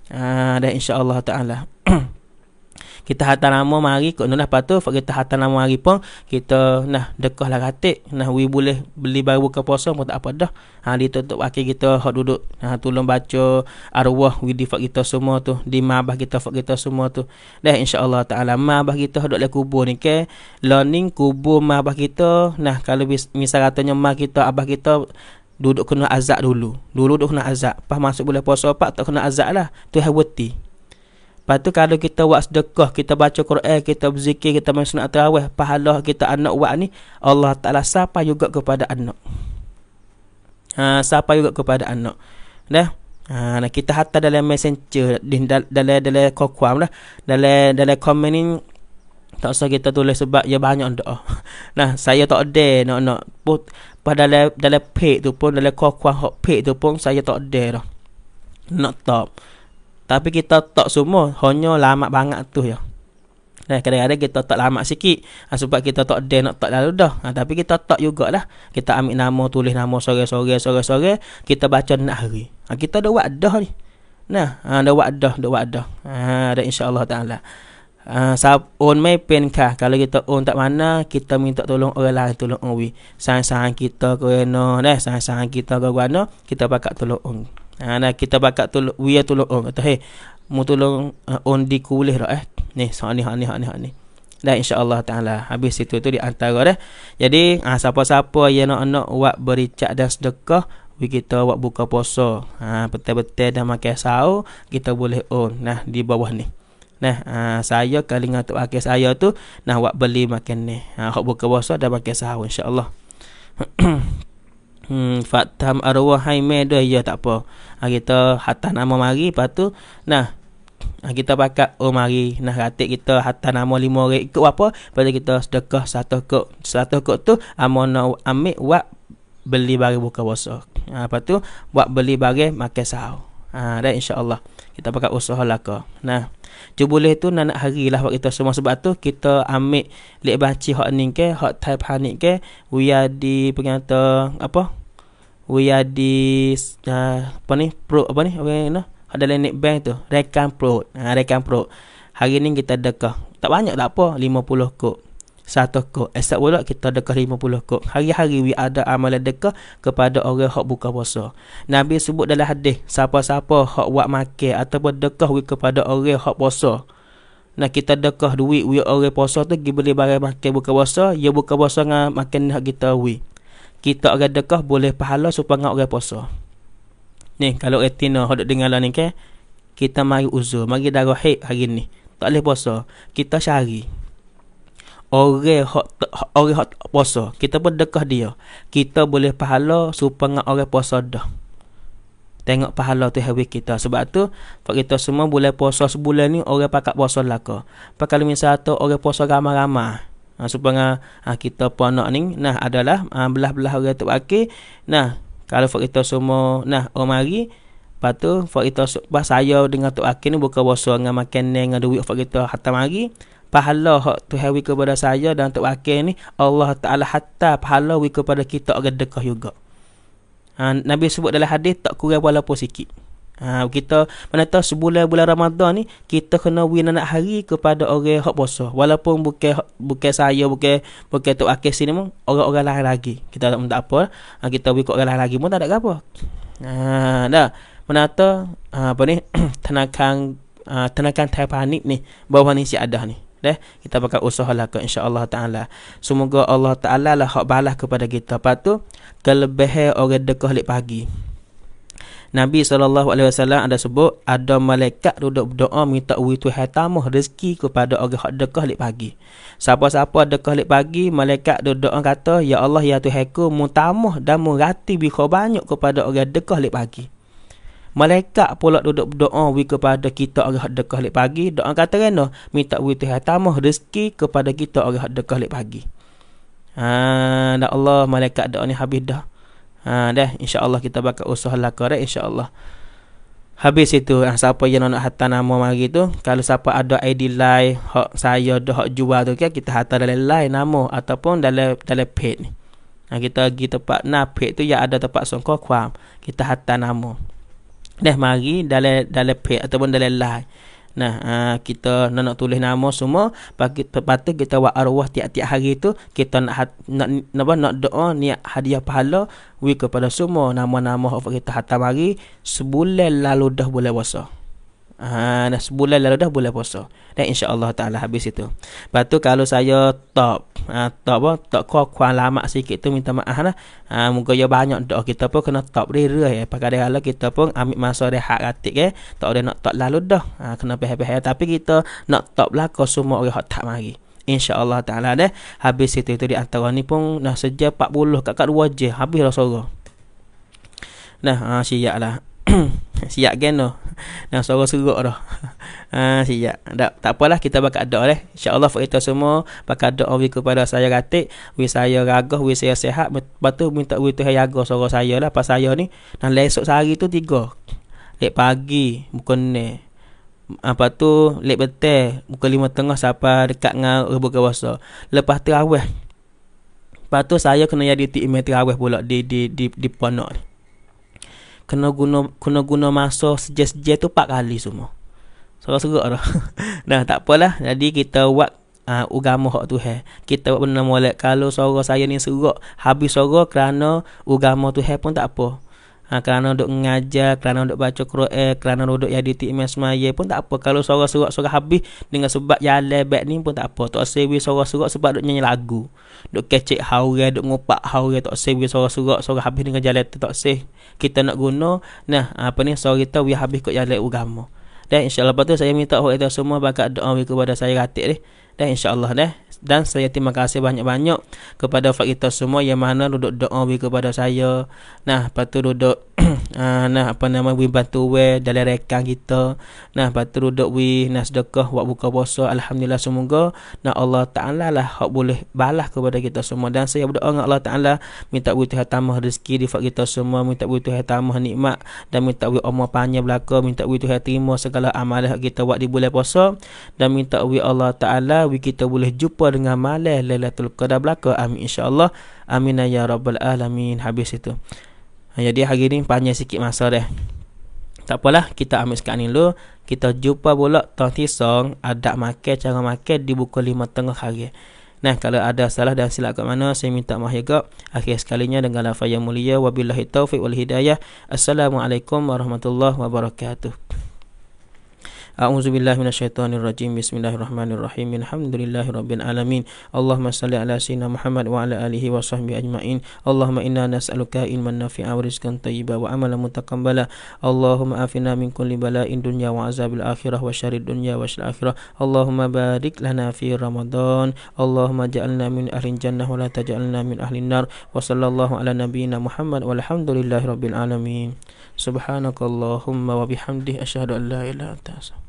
Ha dah insya-Allah taala kita hantar nama mari kot nulah lepas tu kita hantar nama mari pun kita nah dekah lah katik nah we boleh beli baru buka puasa pun tak apa dah ha di tutup akhir kita hok duduk ha tolong baca arwah we di kita semua tu di mabah kita fak kita semua tu dah insyaallah taala mabah kita hok dalam kubur ni ke learning kubur mabah kita nah kalau misal katanya mak kita abah kita duduk kena azab dulu dulu duduk kena azab pas masuk boleh puasa pak tak kena azab lah tu hawati Lepas tu kalau kita buat sedekah, kita baca Quran, kita berzikir, kita main sunat terawih, pahala kita anak buat ni, Allah Ta'ala sapa juga kepada anak. Ha, sapa juga kepada anak. Dah? Ha, nah kita hatta dalam messenger, di, dalam dalam kokuam lah. Dalam dalam komen ni, tak usah kita tulis sebab ya banyak doa. Nah, saya tak ada nak-nak. Pada dalam, dalam page tu pun, dalam kokuam page tu pun, saya tak ada lah, Nak tak. Tak. Tapi kita tak semua Hanya lama banget tu ya Nah, eh, kadang-kadang kita tak lama sikit ha, sebab kita tak ada nak tak lalu dah. Ha, tapi kita tak lah. Kita ambil nama, tulis nama sore-sore, sore-sore, kita baca nak hari. Ha, kita ada wadah ni. Nah, ha, ada wadah, ada wadah. Ha, ada Insyaallah allah taala. Ha, sab on my pen Kalau kita on tak mana, kita minta tolong orang lain tolong on Sangat-sangat sang kita kena, nah, sangat sang kita ke mana, kita pakai tolong on. Ha nah kita bakat tu wia tu oh kata hey mu tolong uh, eh, on di kulih dah eh. Ni sa ni ni ni ni. Dan insya-Allah taala habis itu tu di antara dah. Jadi ha, siapa-siapa yang nak nak buat bericak dan sedekah we kita buat buka puasa. Ha betul-betul dah makan sao kita boleh on nah di bawah ni. Nah, ha, saya kali dengan tok akhir saya tu nak buat beli makan ni. Ha buka puasa dah makan sao insya-Allah. Hmm, Fatham arwah hai meda ya tak apa. Ha, kita hatah nama mari lepas tu nah ah, kita pakat oh mari nah ratik kita hatah nama 5 ringgit ikut apa pada kita sedekah satu kok satu kok tu amo ah, nak ambil wak beli bagi buka puasa. Ha, lepas tu wak beli bagi makan sahur. Ha, dan insyaallah kita pakat usaha lah Nah Cuba boleh tu nak hari lah waktu itu semua sebab tu kita ambil lek baci hak ni ke hak type hanik ke we are di pengata apa we are di uh, apa ni pro apa ni okey nah dalam net bank tu rekam pro ha, rekam pro hari ni kita dekah tak banyak tak apa 50 kok satu kok. Esok pula kita dekah lima puluh kok. Hari-hari we ada amalan dekah kepada orang hak buka puasa. Nabi sebut dalam hadis, siapa-siapa hak buat makan ataupun dekah we kepada orang hak puasa. Nah kita dekah duit we orang puasa tu pergi beli barang makan buka puasa, ya buka puasa dengan makan hak kita we. Kita orang dekah boleh pahala supaya orang puasa. Ni kalau retina hok dengar lah ni kan, kita mari uzur, mari darah hari ni. Tak boleh puasa. Kita syari orang hak orang hak puasa kita pun dekah dia kita boleh pahala supaya orang puasa dah tengok pahala tu hawi kita sebab tu kita semua boleh puasa sebulan ni orang pakat puasa laka pakal misal satu orang puasa ramai-ramai ha, supaya ha, kita pun anak ni nah adalah ha, belah-belah orang tu pakai nah kalau kita semua nah orang mari Lepas tu, kita, saya dengan Tok Akin ni buka puasa dengan makan ni, dengan duit kita hatta mari pahala hak tu hawi kepada saya dan untuk wakil ni Allah Taala hatta pahala wi kepada kita agak dekah juga. Ha, Nabi sebut dalam hadis tak kurang walaupun sikit. Ha, kita mana tahu sebulan bulan Ramadan ni kita kena win nak hari kepada orang hak puasa walaupun bukan bukan saya bukan bukan tok akil sini pun orang-orang lain lagi. Kita tak minta apa ha, kita wi orang lagi pun tak ada apa. Ha dah. Mana tahu ha, apa ni tenakan Uh, tenakan tayar panik ni bawah ni si ada ni deh kita bakal usahalah ke Allah taala semoga Allah taala lah hak balas kepada kita apa tu kelebihan orang dekah lek pagi Nabi SAW ada sebut ada malaikat duduk berdoa minta uwi tu hatamah rezeki kepada orang hak dekah lek pagi. Siapa-siapa dekah lek pagi, malaikat duduk doa kata, "Ya Allah, ya Tuhanku, mutamah dan murati bi banyak kepada orang dekah lek pagi." Malaikat pula duduk berdoa wi kepada kita orang hak dekah pagi. Doa kata kena oh, minta wi Tuhan tambah rezeki kepada kita orang hak dekah pagi. Ha, dah Allah malaikat doa ni habis dah. Ha, dah insya-Allah kita bakal usaha lah korek insya-Allah. Habis itu ah, siapa yang nak hantar nama mari tu, kalau siapa ada ID live hak saya dah hak jual tu kan kita hantar dalam live nama ataupun dalam dalam page ni. Ha, kita pergi tempat nafik tu yang ada tempat songkok kuam. Kita hantar nama leh mari dalam dalam pet ataupun dalam lain Nah, uh, kita nak, nak tulis nama semua bagi pepatu kita buat arwah tiap-tiap hari tu kita nak hat, nak nak, nak, nak doa niat hadiah pahala we kepada semua nama-nama of kita hatta hatamari sebulan lalu dah boleh wasa. Ha, dah sebulan lalu dah bulan puasa. Dan insya-Allah taala habis itu. Lepas kalau saya top ha, top apa? Tak kau kuat lama sikit tu minta maaf lah. Ha, muka ya banyak doa kita pun kena top rere eh. ya. Pakai dah kalau kita pun ambil masa hak ratik ke. Eh. Tak ada nak top lalu dah. Ha, kena beh-beh tapi kita nak top lah kau semua orang tak mari. Allah ta'ala deh. Habis itu tu di antara ni pun Dah sejak 40 kakak 2 je Habis lah sorang Nah, ha, siap lah Siap geno Dah suara serok dah. Ha uh, Tak tak apalah kita bakal lah, doa eh. Insya-Allah kita semua bakal doa awi kepada saya ratik, wi saya ragah, wi saya sehat, batu minta wi Tuhan jaga suara saya lah pas saya ni. Dan esok sehari tu tiga. Lek pagi bukan ni. Apa tu lek bukan lima tengah. sampai dekat dengan rebuh kawasan. Lepas terawih. Lepas tu saya kena jadi timet terawih pula di di di di, di ponok ni kena guna kena guna masa sejak-sejak tu 4 kali semua. Serak-serak dah. nah, tak apalah. Jadi kita buat uh, ugama hak tu eh. Kita buat benda molek. Kalau suara saya ni serak, habis suara kerana ugama tu pun tak apa ha, kerana duduk mengajar, kerana duduk baca Quran, eh, kerana duduk jadi TMS Maya pun tak apa. Kalau sorak-sorak sorak habis dengan sebab jalan bag ni pun tak apa. Tak sewi sorak-sorak sebab duduk nyanyi lagu. Duduk kecek haurai, duduk ngupak haurai, tak sewi sorak-sorak sorak habis dengan jalan tu tak sewi. Kita nak guna, nah apa ni, sorak kita we habis kot jalan agama. Dan insyaAllah lepas tu saya minta orang itu semua bakat doa kepada saya ratik ni. Dan insyaAllah dah dan saya terima kasih banyak-banyak kepada fakta semua yang mana duduk doa kepada saya. Nah, patut tu duduk uh, nah apa nama we bantu we dalam rekan kita nah batu duduk we nah sedekah buat buka puasa alhamdulillah semoga nah Allah taala lah hak boleh balas kepada kita semua dan saya berdoa dengan Allah taala minta we Tuhan tambah rezeki di fak kita semua minta we Tuhan tambah nikmat dan minta we umur panjang belaka minta we Tuhan terima segala amalan kita buat di bulan puasa dan minta we Allah taala we kita boleh jumpa dengan malam lailatul qadar belaka amin insyaallah amin ya rabbal alamin habis itu Ha, jadi hari ni panjang sikit masa dia. Tak apalah, kita ambil sekarang ni dulu. Kita jumpa pula Tong Tisong ada makan cara makan di buku lima tengah hari. Nah, kalau ada salah dan silap kat mana, saya minta maaf juga. Ya, Akhir sekali nya dengan lafaz yang mulia wabillahi taufik wal hidayah. Assalamualaikum warahmatullahi wabarakatuh. A'udzu billahi minasyaitonir Bismillahirrahmanirrahim. Alhamdulillahirabbil alamin. Allahumma salli ala sayyidina Muhammad wa ala alihi wa sahbihi ajmain. Allahumma inna nas'aluka ilman nafi'a wa rizqan thayyiban wa amalan mutaqabbala. Allahumma afina min kulli bala'in dunya wa azabil akhirah wa syarrid dunya wa syarrid akhirah. Allahumma barik lana fi Ramadan. Allahumma ja'alna min ahli jannah wa la taj'alna min ahli nar. Wa sallallahu ala nabiyyina Muhammad walhamdulillahirabbil alamin. Subhanakallahumma wa bihamdih asyhadu an la ilaha illa anta.